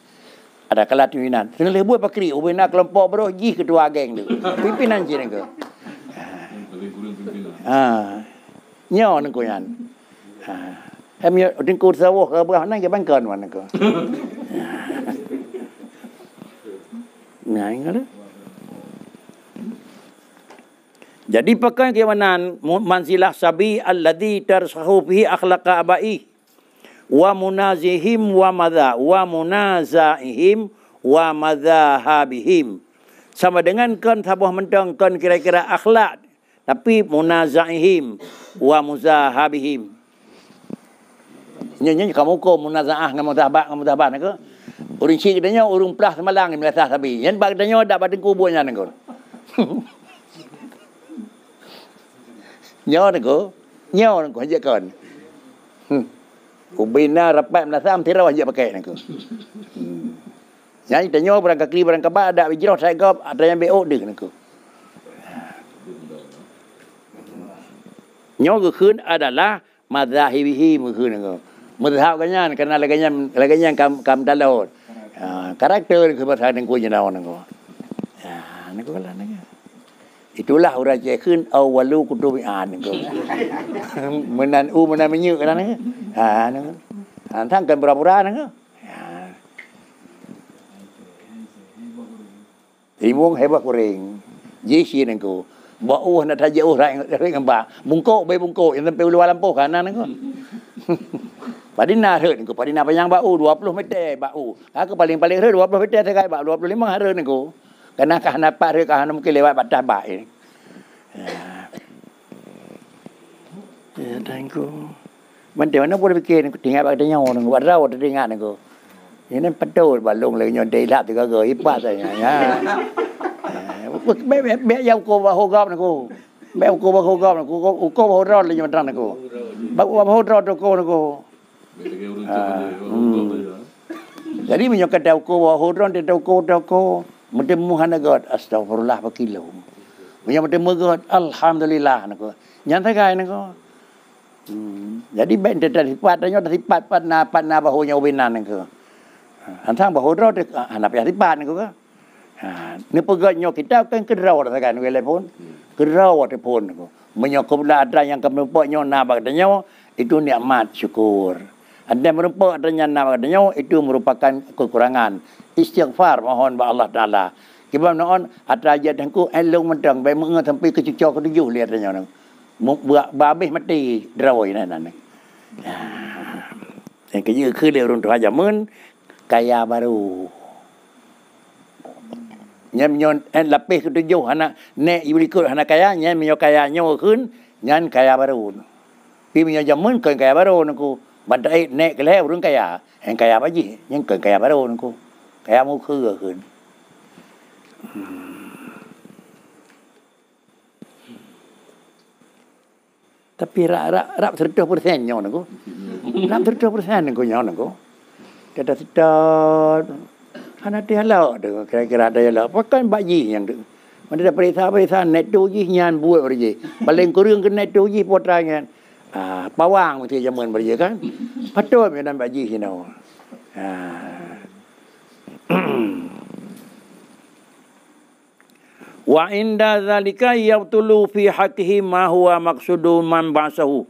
Ada kelas pimpinan. Tengah lebih buat pakri. Ubin nak kelompok bro. Ji ketua geng tu. Pimpinan je ni aku. Ah. Nyo ni ah. aku kan. Ah. Hem yo den kur sawo ka ke bangka nu anak. Nah ingat. Jadi pekan kewanan mansilah sabi alladhi tarsahu fi akhlaqa abaihi wa munazihim wa madha wa munazahim wa madhahabihim sama dengan kan sabah mentang kan kira-kira akhlak tapi munazahim wa muzahabihim nyanyi kamu ko munazaah ngam mudhabah ngam mudhabah nak urung cik dia urung plas malang ni melatah tapi yang bag dia dak badan kuburnya nak nyaw nak nyaw nak hajak kan hmm. Kubina rapat menasam tira wajib pakai nak. Hmm. Nyai tanya barang kaki barang kaba ada bijirah saya kau ada yang beok dia nak. Nyo ke khun adalah madzahibihi mu khun nak. Mudhau kanya kena laganya laganya kam kam dalaut. Ah karakter ke bahasa dengku jenawan nak. Ah nak kala nak. อิตุลาหุราเจขึ้นเอาวันลูกคุณดูไปอ่านหนึ่งก็เหมือนนั้นอู้มันนั้นไม่ยืดกันนะอ่านนะอ่านทั้งกันบราบรานะก็ทีม่วงห้บักเริงยี่ชีนึงกูบอกอู้นะทายอู้ไรไรกันบ้างุงโก้ไปมุงโก้ยังเป็นเปรัวลำโป่กขนั่นนึงก็ปารินาเถิดนึงกูปารินาไปยังบ่าวรวบรวมไม่เต้บ่าวอ้าก็ปารินปารินเถิดรวบรวมไม่เต้ท่าไงบ่าวรวบรวมลิ้มันหาเรื่องนึงกู Kena kah nampak dia kah mungkin lewat batas bak ini. Ya. Ya, tengku. Mantai mana boleh fikir ni tinggal bak dia nyawa nunggu ada ada dengar nunggu. Ini pedul balung lagi nyon dilap tu gaga hebat saya. Ya. Be be be yau ko ba hogap nunggu. Be ko ba hogap nunggu. Ko ko ba hodrot lagi mantang nunggu. Ba ba hodrot tu ko nunggu. Hmm. Jadi minyak kedai ko ba hodrot dia ko ko. Mata muhan god astaghfirullah pakilum. Yang mata god alhamdulillah. Nako. Yang tegai nako. Hmm, jadi baik dia dah sifat, dia dah sifat pat na pat na bahunya ubinan nako. Ah, Antang bahu roh dia ah, anak ya sifat nako. Ah, Ni pegat nyok kita kan kerau dah kan telefon. Kerau dah telefon nako. Menyokoplah ada yang kami buat nyok nabak dia nyok itu nikmat syukur. Dan merupa adanya enam adanya itu merupakan kekurangan. Istighfar mohon ba Allah Taala. Kita mohon ada aja ku elung eh, mendang bayi mengah sampai ke cucu ke tujuh lihat adanya orang. Buat babi mati drawoi nan nan. Ya. Yang kerja kerja orang tua zaman kaya baru. Nyam nyon en eh, lapis ke tujuh anak nek ibrikut anak kaya nyam nyon kaya nyon kun nyan kaya baru. Pi nyon zaman kaya baru nan ku. บันไดแน่ก็แล้วเรื่องกายาแห่งกายาไปยี่ยังเกิดกายาไปโดนกูกายามูคือก็คืนแต่พี่รับรับรับถึงเจ้าประเทศเนี่ยนะกูรับถึงเจ้าประเทศนึงกูเนี่ยนะกูแต่ถ้าจะขนาดที่เราเดี๋ยวใครกระดาษเราเพราะกันบายี่ยังดึมันจะไปทาไปทาเน็ตดูยี่ยานบุ้ยอะไรยี่บัลเลงกูเรื่องกันเน็ตดูยี่ปวดใจเงี้ย Ah, pawang mesti zaman beria kan. Patut dia nak baji sino. Ah. Wa inda zalika yabtulu fi hatihi ma huwa maqsudu man ba'sahu.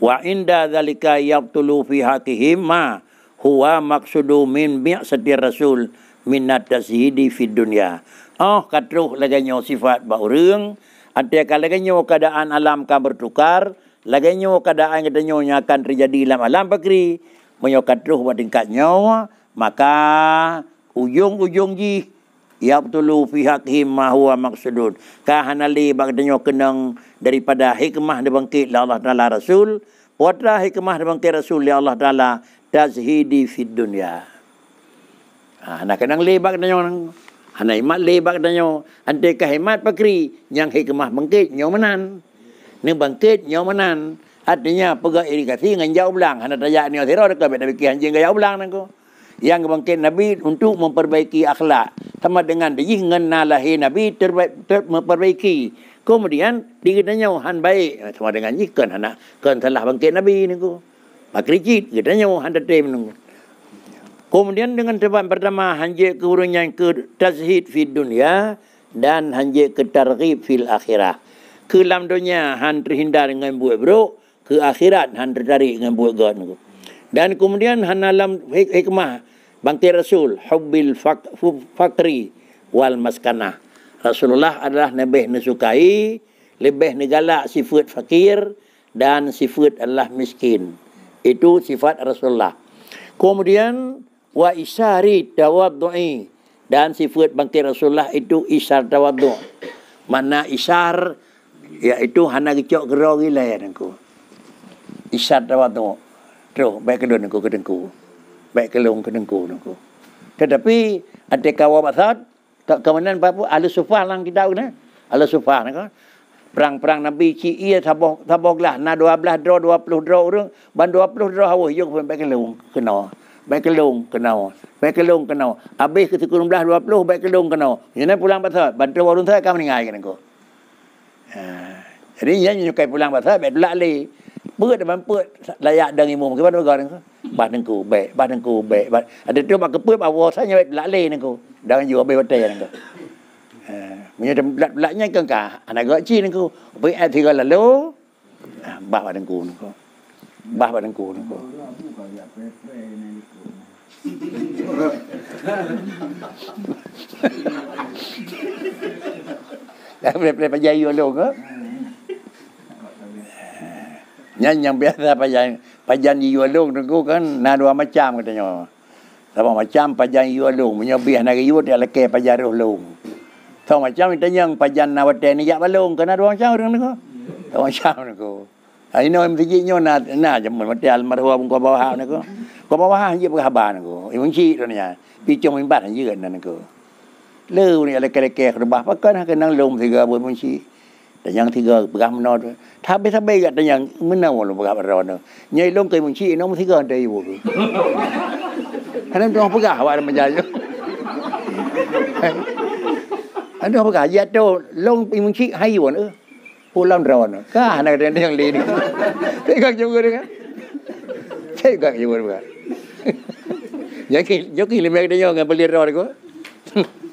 Wa inda zalika yabtulu fi hatihi ma huwa maqsudu min bi'sati rasul min at-tazhidi fi dunya. Oh, katruh laganyo sifat ba urang. Antia kalaganyo keadaan alam kan bertukar. Lagi nyo keadaan kita nyo yang akan terjadi dalam alam pekeri. Menyokat roh buat tingkat nyawa. Maka ujung-ujung ji. Ya betul pihak him mahuwa maksudun. Kahanali bagi nyo kenang daripada hikmah dibangkit la Allah Ta'ala Rasul. Buatlah hikmah dibangkit Rasul la Allah Ta'ala. Tazhidi fi dunia. Ha, nak kenang lebak dan nyong. Hana imat lebak dan nyong. Antekah imat pekri. Yang hikmah bangkit nyong menang ni bangkit nyau manan artinya pegak irigasi ngan jauh belang hendak raya ni sero dak ke nabi anjing ngan belang nangku yang kebangkit nabi untuk memperbaiki akhlak sama dengan di ngan nalahi nabi terbaik ter, memperbaiki kemudian digitanya han baik eh, sama dengan ikan hana kan telah kan bangkit nabi nangku makricit gitanya han tetem nangku Kemudian dengan tempat pertama hanjir keburunya ke tazhid fi dunia dan hanjir ke targhib fil akhirah ke dalam dunia han terhindar dengan buat buruk ke akhirat han tertarik dengan buat god dan kemudian han dalam hikmah bangkit rasul hubbil fakri wal maskanah Rasulullah adalah lebih nesukai, lebih negalak sifat fakir dan sifat Allah miskin. Itu sifat Rasulullah. Kemudian wa isari tawaddu'i dan sifat bangkit Rasulullah itu isar tawaddu'. Mana isar Ya itu hana kecok gerau ni lah yang aku. Isat dapat tu. tu, baik ke dunia aku ke dengku. Baik ke lung ke dengku aku. Tetapi, ada kawal pasal, tak kemenan apa-apa, ahli sufah lah kita tahu ni. Ahli sufah ni kan. Perang-perang Nabi Ci'i, sabah, sabah lah. Nah, dua belah draw, dua puluh draw orang. Ban dua puluh draw awal, yuk pun baik ke lung ke nawa. Baik ke lung ke nawa. Baik ke lung ke nawa. Habis ke sekurang belah dua puluh, baik ke lung ke nawa. Jangan pulang pasal, bantu warung saya akan meninggalkan aku. Kan, Ah. jadi yang nyukai pulang bahasa baik tulak li. Perut dan perut layak dengan imum. Ke mana orang Bah nengku baik, bah nengku baik. Ada tu pak kepul bahawa saya baik tulak dengan nengku. Dan juga baik batai nengku. Ah, punya uh, tulak-tulaknya kan kah? Anak gak cik nengku. Beri air tiga lalu. Ah, bah dengan nengku nengku. dengan pak nengku nengku. Bah daripada pajai ulung ah. Nyanyi yang biasa pajan pajan di ulung tu kan na dua macam katanya. Sama macam pajan di ulung punya bih nari yu dia lekai pajan ulung. Tau macam itu yang pajan na wate ni jak balung kena dua macam ha, orang tu. Tau macam tu ko. Ai no mesti jinyo na na jamun mati almarhum ko bawah ha, ni ko. Ko bawah je berhabar ni ko. Ibu cik tu ni. Pi cung mimbar ni je nan ko. Lalu ni ada kereke rebah pakan lah kena lom tiga buat munci. Dan yang tiga berah mena tu. Tapi sampai kat yang mena wala berah berah tu. Nyai lom ke munci nom tiga ada ibu tu. Kanan tu orang berah awak ada macam tu. Kanan tu orang berah. Ya tu lom ke munci hai wala. Pulang rawan. Kah nak kena yang lain. Tengok juga dengan. Tengok juga dengan. Jangan kini lima kena yang beli rawan tu. 哼。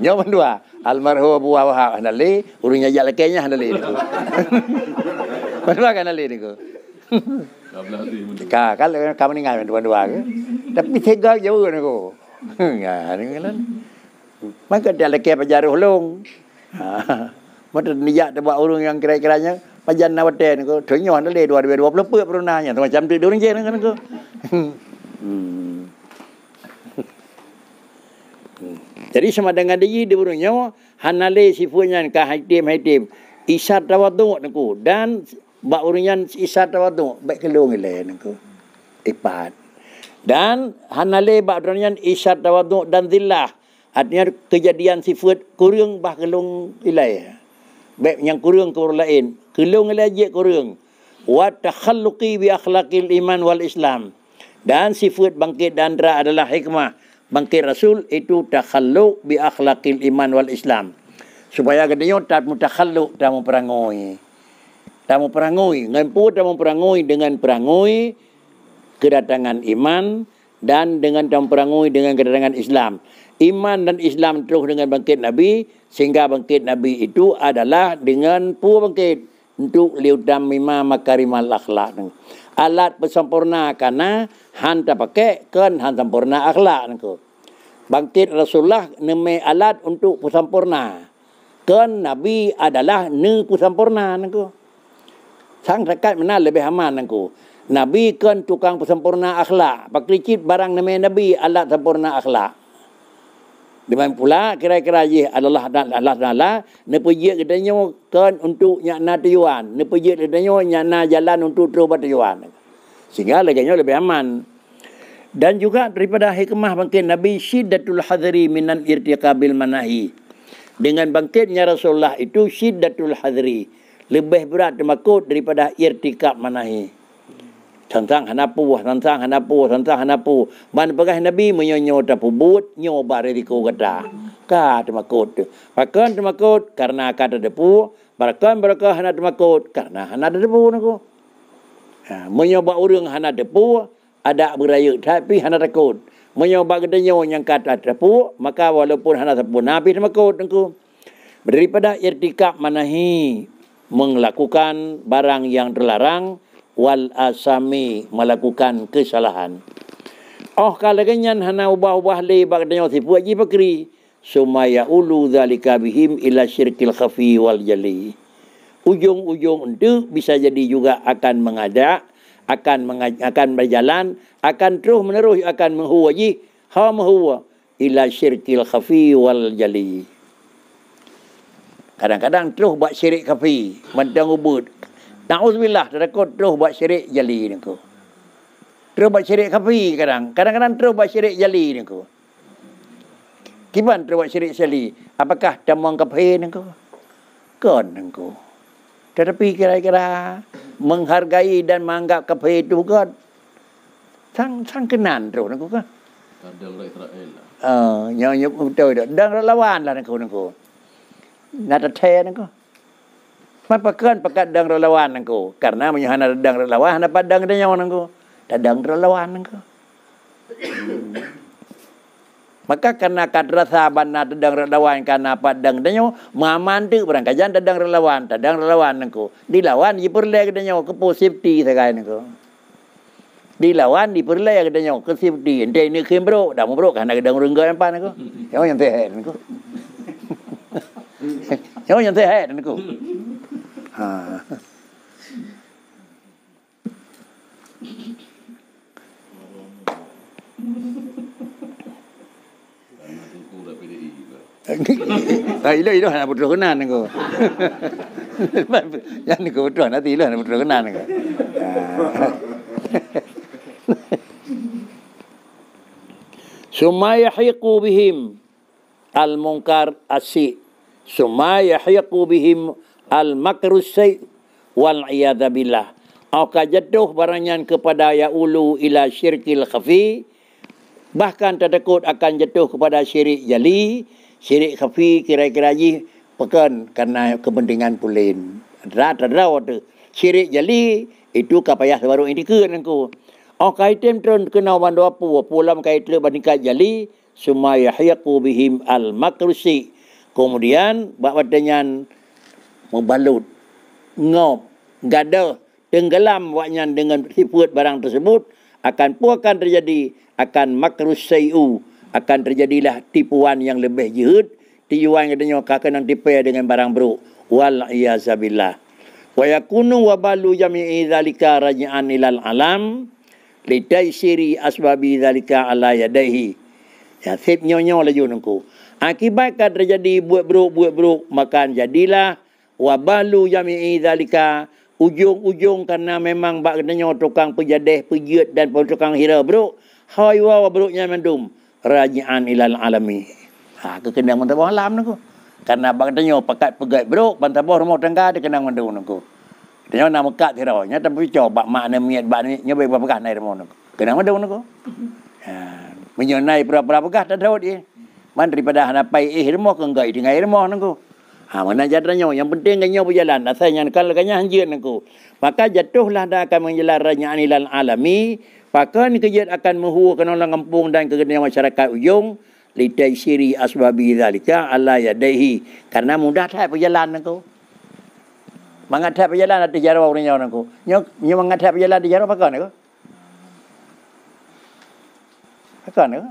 Nyo pun dua. Almarhum Abu Wahab Hanali, urunya ajak lakinya Hanali ni. Mana Hanali ni ku? Ka, kalau kamu ni ngam dua-dua Tapi tega jauh ni ku. Ya, ni kan. Maka dia lakinya pajar hulung. Ha. Mata niat dia buat yang kira-kiranya. Pajar nawatan ni ku. Tengok Hanali dua-dua-dua. Pelupa perunanya. Macam tu, dia orang jenis kan Jadi sama dengan diri dia burung nyawa, hanale sifunya ka haitim haitim. Isat tawaduk niku dan ba urunya isat tawaduk baik kelong ile niku. Ipat. Dan hanale ba urunya isat tawaduk dan zillah. Artinya kejadian sifat kurung bah kelong ilai. Baik yang kurung ke orang lain. Kelong ilai je kurung. Wa takhalluqi bi akhlaqil iman wal islam. Dan sifat bangkit dandra adalah hikmah bangki rasul itu takhallu bi akhlaqil iman wal islam supaya gadinyo tak mutakhallu dan memperangui dan memperangui ngempu dan memperangui dengan perangui kedatangan iman dan dengan dan memperangui dengan kedatangan islam iman dan islam terus dengan bangkit nabi sehingga bangkit nabi itu adalah dengan pu bangkit untuk liudam mimah makarimal akhlak alat bersempurna karena han tak pakai kan han sempurna akhlak nak bangkit rasulullah nemai alat untuk bersempurna kan nabi adalah ne bersempurna nak sang rakat mana lebih aman nak nabi kan tukang bersempurna akhlak pakricit barang nemai nabi alat sempurna akhlak Demikian pula kira-kira ye adalah Allah adalah ne pujuk ketanyo kan untuk nyana tujuan ne pujuk ketanyo nyana jalan untuk tu tujuan sehingga leganyo lebih aman dan juga daripada hikmah bangkit Nabi Syiddatul Hadri minan irtiqabil manahi dengan bangkitnya Rasulullah itu Syiddatul Hadri lebih berat termakut daripada irtiqab manahi tentang hanapu, tentang hanapu, tentang hanapu. Mana pegah Nabi menyonyo terpubut, nyo bariliku kata. Ka termakut. Bakan termakut, karena kata depu. Bakan berkah hanat termakut, karena hanat depu. Naku. Ha, menyoba urung hanat depu, ada berayuk tapi hanat takut. Menyoba gedenyo yang kata depu, maka walaupun hanat depu, Nabi termakut. Naku. Daripada irtikab manahi, melakukan barang yang terlarang, wal asami melakukan kesalahan. Oh kalau kenyan hana ubah-ubah li bagdanya sipu aji pakri. Sumaya ulu dhalika bihim ila syirkil khafi wal jali. Ujung-ujung itu bisa jadi juga akan mengajak, akan mengaj- akan berjalan, akan terus menerus akan menghuwaji, ha menghuwa ila syirkil khafi wal jali. Kadang-kadang terus buat syirik khafi, mendang Na'udzubillah Terus terus buat syirik jali ni ku Terus buat syirik kapi kadang Kadang-kadang terus buat syirik jali ni ku Kiban terus buat syirik jali Apakah temuan kapi ni ku Kan ni ku Tetapi kira-kira Menghargai dan menganggap kapi itu kan Sang, sang kenan terus ni ku kan Tak ada orang Israel lah Ya, betul tak Dan lawan lah ni ku ni ku Nak tetap ni ku Mapakan pakat dang relawan engko karena menyuhana dang relawan hana padang dan nyawa engko dang relawan engko hmm. maka karena kadra sahabat na dang relawan karena padang dan nyawa maman tu berang kajian dang relawan dang relawan engko dilawan di perle dan nyawa ke safety sekali engko dilawan di perle dan nyawa ke safety ente ini kembro dah mau bro karena dang rengga yang pan engko hmm. yang yang teh engko yang yang teh engko tak ha. ah, ilah ilah nak putus kenan ni Yang ni kau nanti ilah nak putus kenan ni Suma yahiku bihim Al-munkar asik Suma yahiku bihim Al-munkar al makrus wal iyadabilah auka jatuh baranyan kepada ya ulu ila syirkil khafi bahkan terdekut akan jatuh kepada syirik jali syirik khafi kira-kira ji pekan karena kepentingan pulin rata rata tu syirik jali itu kapaya baru ini ke kan aku Oh kaitem tron kena wando apu pulam kaitle banika jali sumaya hayaku bihim al makrusi kemudian bak badanyan membalut ngop gada tenggelam waknya dengan siput barang tersebut akan pun akan terjadi akan makrus sayu akan terjadilah tipuan yang lebih jihad tujuan yang dinyo ka kena tipe dengan barang bro wal iazabilah wa yakunu wabalu jami'i zalika raji'an ilal alam lidai siri asbabi zalika ala yadaihi ya sip nyonyo lajunku akibat kan terjadi buat bro buat bro makan jadilah wabalu yami dalika ujung-ujung karena memang bak kenanya tukang pejadeh pejut dan pun tukang hira bro hai wa wabruknya mendum rajian ilal alami ha ke kena mentabah alam nako karena bak kenanya pakat pegat bro pantabah rumah tangga de kena mandu nako kenanya nak mekat hira nya tapi co bak makna niat bak ni nya baik berapa naik rumah nako kena mandu nako ha menyenai berapa berapa kah tadaud ye mandri pada hanapai ih eh rumah ke enggak dengan rumah nako Ha, mana jadranya? Yang penting kanya berjalan. Asalnya kalau kanya hanjian aku. Maka jatuhlah dah akan menjelar raya anilal alami. Maka ni kejat akan menghuruh kenalan kampung dan kegenian masyarakat ujung. Lidai siri asbabi dhalika ala yadaihi. Karena mudah tak berjalan aku. Mengatak berjalan ada jarak orang nyawa aku. Nyawa mengatak berjalan ada jarak apa aku? Apa aku?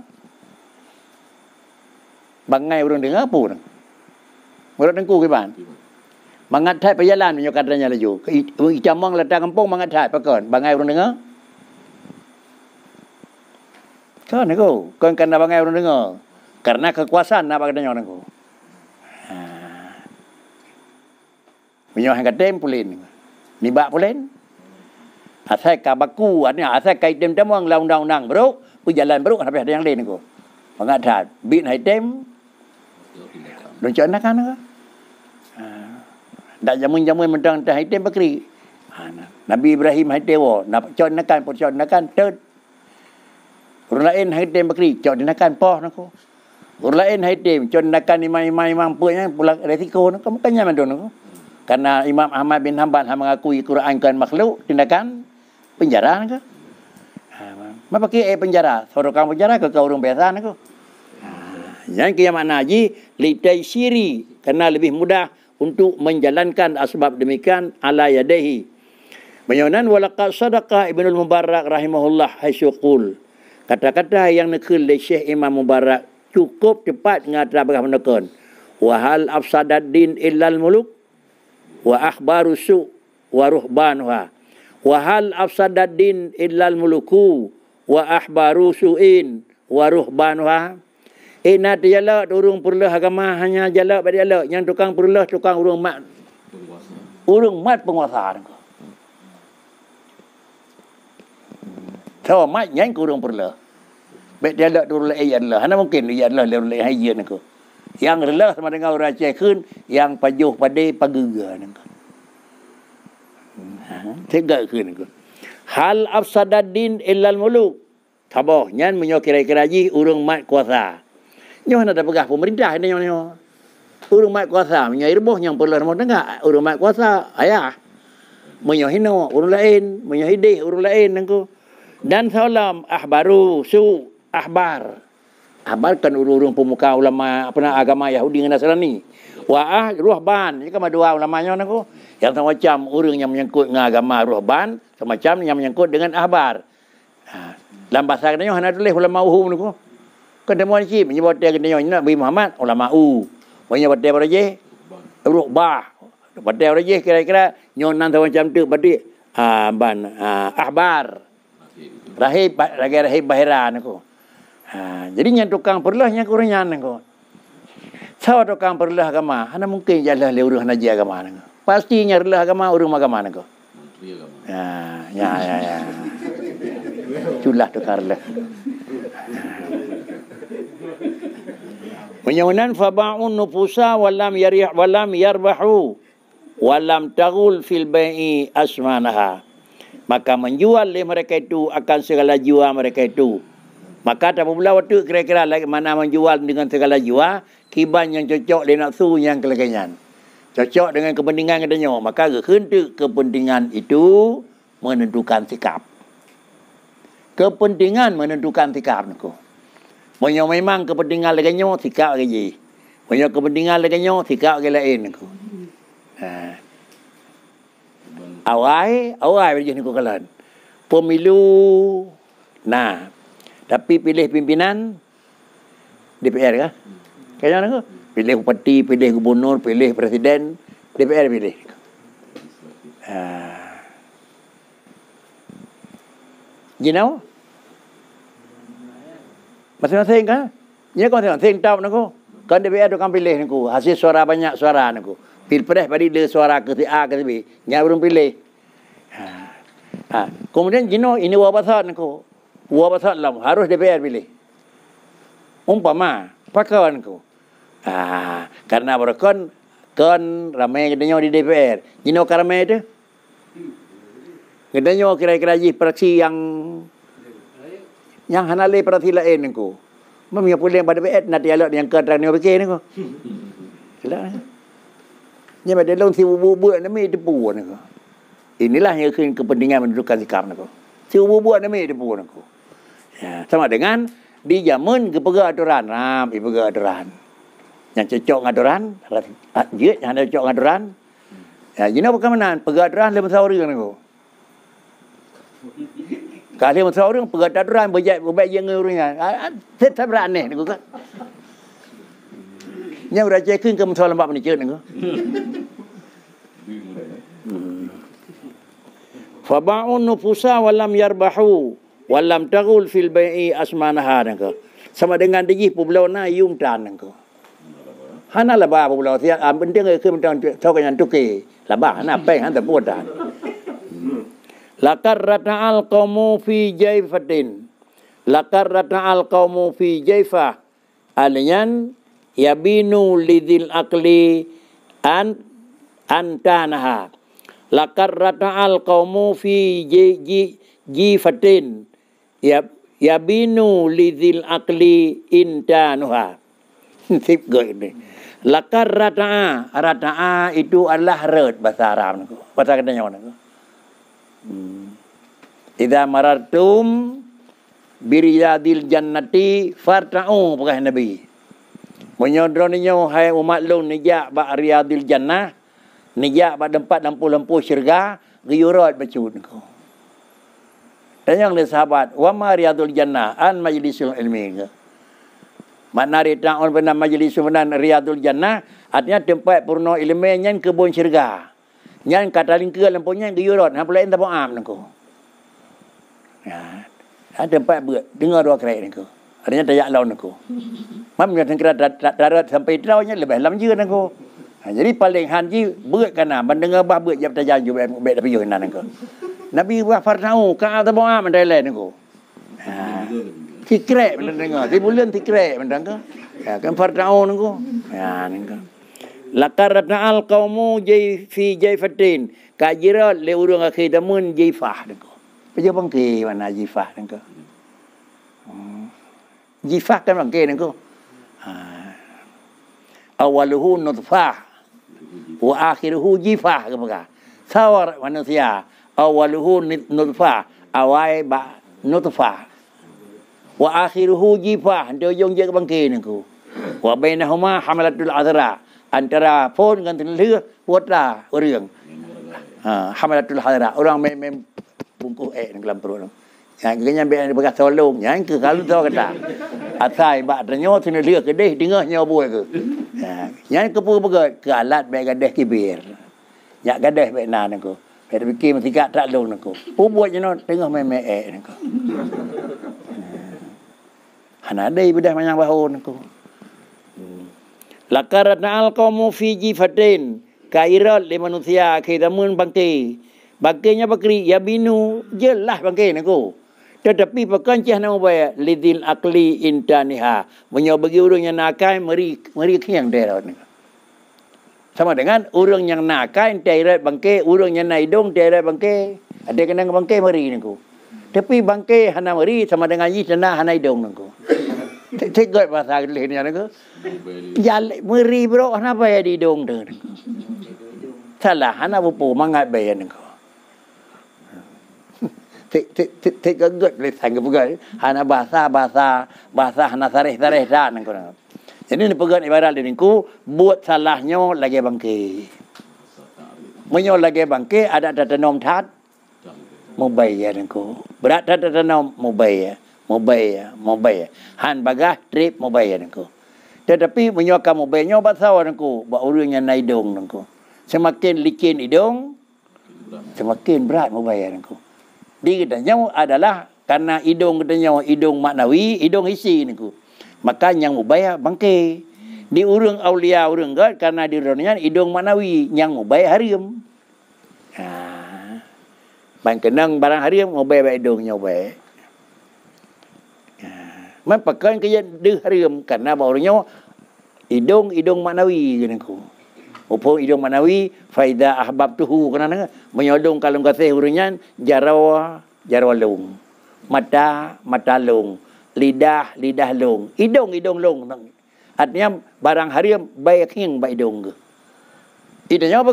Bangai orang dengar apa Murat Tengku ke bang? Mangat thai perjalanan menyo katanya laju. Ke jamang latang kampung mangat thai pakon. Bangai urang dengar. Kau ni kau, kau kena bangai orang dengar. Karena kekuasaan nak bagi dengar orang kau. Ha. Minyak yang kata pulen. Ni bak pulen. Asal kabaku, asal kait dem temu ang laun daun nang beruk. Ku jalan beruk sampai ada yang lain kau. Pengadhat, bin hai tem. Dan cakap nak kan kau dah jamun-jamun mentang tah hitam bakri. Ha, Nabi Ibrahim hati wo, nak cawan nakan, pot cawan nakan, ter. Orang lain hati bakri, cawan nakan, poh nak Orang lain hati, cawan nakan imam-imam punya, pulak resiko nak kau, makanya mana? nak Karena Imam Ahmad bin Hanbal yang mengakui Quran kan makhluk, tindakan penjara nak kau. Ha, Mak pakai eh penjara, suruh kau penjara, kau kau orang biasa nak kau. Ha, yang kiamat naji, lidai siri, karena lebih mudah untuk menjalankan asbab demikian ala yadehi. Menyonan walaka sadaka Ibn al-Mubarak rahimahullah hasyukul. Kata-kata yang nekul di Syekh Imam Mubarak cukup cepat mengatakan bagaimana menekan. Wahal afsadad din illal muluk wa akhbaru su' wa ruhbanuha. Wahal afsadad din illal muluku wa akhbaru wa ruhbanuha. afsadad din illal muluku wa akhbaru su'in wa ruhbanuha. Ina jalak turun perlah agama hanya jalak pada jalak. Yang tukang perlah tukang urung mat. Urung mat penguasa. So mat yang kurung perlah. Bek jalak turun lah ayat lah. Hana mungkin ayat lah lalu lah ayat ni Yang relah sama dengan orang Aceh kun. Yang pajuh pada pagega ni ku. Ha, tegak kun ni Hal afsadad din illal muluk. Tabah. Yang menyokirai keraji urung mat Kuasa. Nyoh nak ada pegah pemerintah ini nyoh nyoh. Urung mai kuasa menyai reboh yang perlu ramah tengah. Urung mai kuasa ayah. Menyoh hino urung lain. Menyoh hidih urung lain. Nengku. Dan salam ahbaru su ahbar. ahbarkan kan urung pemuka ulama pernah agama Yahudi dengan Nasrani. Wa'ah ruhban. ni kan dua ulama nyoh nengku. Yang macam urung yang menyangkut dengan agama ruhban. Semacam yang menyangkut dengan ahbar. Dalam ha, bahasa kena nyoh. Hanya tulis ulama uhum nengku kena mau ji menyebut dia kena nyonya Nabi Muhammad ulama u. Punya pada pada je. Rubah. Pada pada kira-kira nyonya nan macam tu berarti ah ban ah, ahbar. Rahib lagi rahib bahiran aku. Ha, jadi yang tukang perlah yang kurang nyan aku. Sawa tukang perlah agama, ana mungkin jalah lah, le urang naji agama nang. Pastinya relah agama urang agama nang aku. Ah, ya, ya, ya. ya. Culah tukang perlah. Menyawanan faba'un nufusa walam yarih walam yarbahu walam tarul fil bai'i asmanaha. Maka menjual oleh mereka itu akan segala jiwa mereka itu. Maka tak pula waktu kira-kira lagi mana menjual dengan segala jiwa kiban yang cocok dengan nafsu yang kelekenyan. Cocok dengan kepentingan kita nyawa. Maka kehendak kepentingan itu menentukan sikap. Kepentingan menentukan sikap. Kepentingan menentukan sikap. Punya memang kepentingan lainnya, sikap lagi. Ke Punya kepentingan lainnya, sikap lagi lain. Ha. Awai, awai berjaya ni kukalan. Pemilu, nah. Tapi pilih pimpinan, DPR kah? Kaya mana kah? Pilih bupati, pilih gubernur, pilih presiden, DPR pilih. Ha. You know? masing-masing kan. Ini kau tengok, tengok tahu nak Kan dia biar kan pilih nak Hasil suara banyak suara nak kau. Pilpres pada dia suara ke si A ke si B. Ini belum pilih. Ha. Kemudian jino ini wabasat nak kau. Wabasat lah. Harus DPR pilih. Umpama. Pakawan kau. Ha. Karena berkon. Kan ramai yang dengar di DPR. Jino kan ramai itu. Kita kira-kira jih praksi yang yang hana lay pada sila en ko. Mami apa lay pada beet nak dialog yang kedra ni apa ni ko. Selak. Ni mai dalam si bubu bu nak mai tepu ni ko. Inilah yang kini kepentingan mendudukkan sikap ni ko. Si bubu bu nak mai tepu ni ko. Ya, sama dengan di zaman kepega aturan, ram kepega aturan. Yang cocok aturan, jeut yang ada cocok aturan. Ya, jina bukan menan pega aturan lebih sawri ni ko. กาเรียมันเท่าเรื่องเปิดดัดร้านบ่แย่บ่แย่เงินอะไรเงี้ยเทศทับร้านเนี่ยกูก็เนี่ยเวลาใจขึ้นก็มันทรมานมันเจอหนึ่งฟาบาอุนฟุซาวัลลัมยาร์บะฮูวัลลัมตะกุลฟิลเบยีอัสมานฮาหนึ่งก็สมัยงานได้ยี่ปุ่มเราหน้ายุ่งจานนึ่งก็ฮันนั่นละบาปุ่มเราเสียอ่านเป็นเรื่องเลยขึ้นมันจะเท่ากันยันตุกีละบาฮันนั่นป้ฮันแต่ปวดจาน Lakar ratna al kaumu fi jayfatin. Lakar ratna al kaumu fi jayfa. Alian binu lidil akli an antanaha. Lakar ratna al kaumu fi ya Yab yabinu lidil akli intanuha. tip gue ini. Lakar ratna ratna itu adalah red bahasa Arab. Bahasa kita yang mana? Hmm. Idza marartum bi riyadil jannati farta'u perah nabi. Menyodroninya hai umat lu nijak ba riyadil jannah, nijak ba tempat lampu-lampu syurga, riyurat becut ko. Tanya ke sahabat, wa ma riyadul jannah an majlisul ilmi ke? Makna rita'un benar majlisul benar riyadul jannah, artinya tempat purno ilmi yang kebun syurga. ยันกัดตาลิงเกลือลำปงยันกิโยรอดนะเพราะเล่นตาบ่อามนั่นกูนะถ้าเต็มแปะเบื่อดึงเอารัวใครนั่นกูอันนี้จะยากเรานั่นกูมันมีทั้งกระดาษกระดาษสัมปีเราเนี่ยเลยแบบลำยืดนั่นกูยันนี่ปลาเล็งหันยี่เบื่อกันนะมันดึงเอาบ้าเบื่อยับตายอยู่แบบแบบไปอยู่นั่นนั่นกูนบีว่าฟาร์ทาวกาตาบ่อามันได้เลยนั่นกูที่แกร่มันดังเงาที่บุเรื่องที่แกร่มันดังก็การฟาร์ทาวนั่นกูอ่านั่นกู lakarat na al kaumu jai fi jay fatin kajira le urung akhir temun jai fah dengko pejo bangke mana jai fah dengko hmm. jai fah kan bangke dengko ha. awaluhu nutfah wa akhiruhu jai fah kemuka sawar manusia awaluhu nutfah awai ba nutfah wa akhiruhu jai fah dia yang jai bangke dengko wa bainahuma hamalatul azra' antara pun dengan telur kuatlah orang. Ha, hamalatul hadra. Orang main main air dalam perut. Yang kena yang berkata tolong. Yang kalau tahu kata. Asai bak ternyo sini tengah nyobo Yang ke pun pergi ke alat Yang gadah baik nan aku. mesti kat tak lung tengah main main air aku. Ha. Hana ada La karat na'al kamu fi jifatin. le manusia ke zaman bangke. Bangkenya bakri ya binu jelah bangke nako. Tetapi pekan cah nama baya. Lidin akli intaniha. bagi urung yang nakai meri, meri kiyang derot nako. Sama dengan urung yang nakai derot bangke. Urung yang naidong derot bangke. Ada kena bangke meri nako. Tapi bangke hana meri sama dengan yi tanah hana idong nako. Tengok pasal leh ni anak Jal meri bro ana bae ya di dong de. Salah ana bupu mangat bae ni ko. Tik tik tik tik gagut leh sangge pegal. Eh. Ana bahasa bahasa bahasa ana sareh sareh dan ko. Jadi ni pegal ibarat ni ko buat salahnya lagi bangke. Menyo lagi bangke ada ada nom tat. Mubayar ko. Berat ada ada nom mubayar. Eh mobil ya, mobil han bagah trip mobil nengku tetapi menyokam mobilnya buat sawan nengku Ba orang yang naik nengku semakin licin idong, semakin berat mobil nengku di kedanya adalah karena idong kedanya idong maknawi idong isi nengku maka yang mobil bangke di urung aulia urung gad karena di urungnya hidung maknawi yang mobil harim Ha. Bang kenang barang harim mobil baik hidungnya baik. Man pakai kerja deh harim kerana baharunya hidung hidung manawi jadi aku. Upo hidung manawi faida ahbab tuhu kena nengah menyodong kalung kasih hurunya jarawa jarawa lung mata mata lung lidah lidah lung hidung hidung lung artinya barang harim baik yang baik hidung ke. Itu nyawa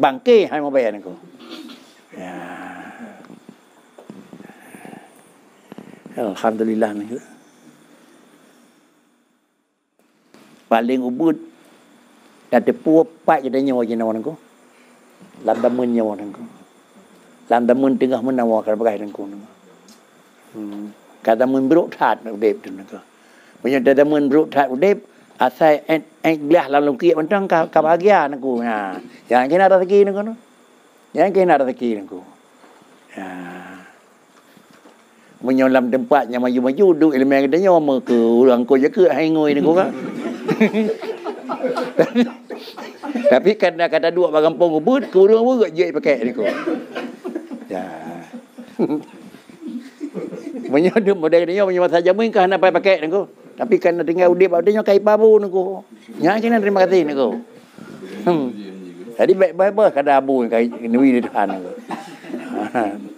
bangke hai mau bayar aku. Ya. Alhamdulillah ni. Paling ubud dan tepu pat nyawa tanya wajin nama nangku. Lantamun nyawa nangku. Lantamun tengah menawarkan bagai nangku. Hmm. Kata mun beruk tat udep tu nangku. Punya kata mun beruk tat udep asai en en glah lalu kiat mentang ka ka aku, nangku. Ha. Yang kena rezeki nangku. Yang kena rezeki nangku. Ha menyolam tempat yang maju-maju duduk elemen katanya nyawa ke orang kau jaka hai ngoi ni korang tapi kan kata dua barang pun rubut ke orang pun kat jek pakai ni korang ya menyodo modal dia punya masa jamin ke hendak pakai ni kau tapi kan tinggal udip pada nya kai babu ni kau nya kena terima kasih ni tadi hmm. baik-baik kada abu kai ni dia tahan ni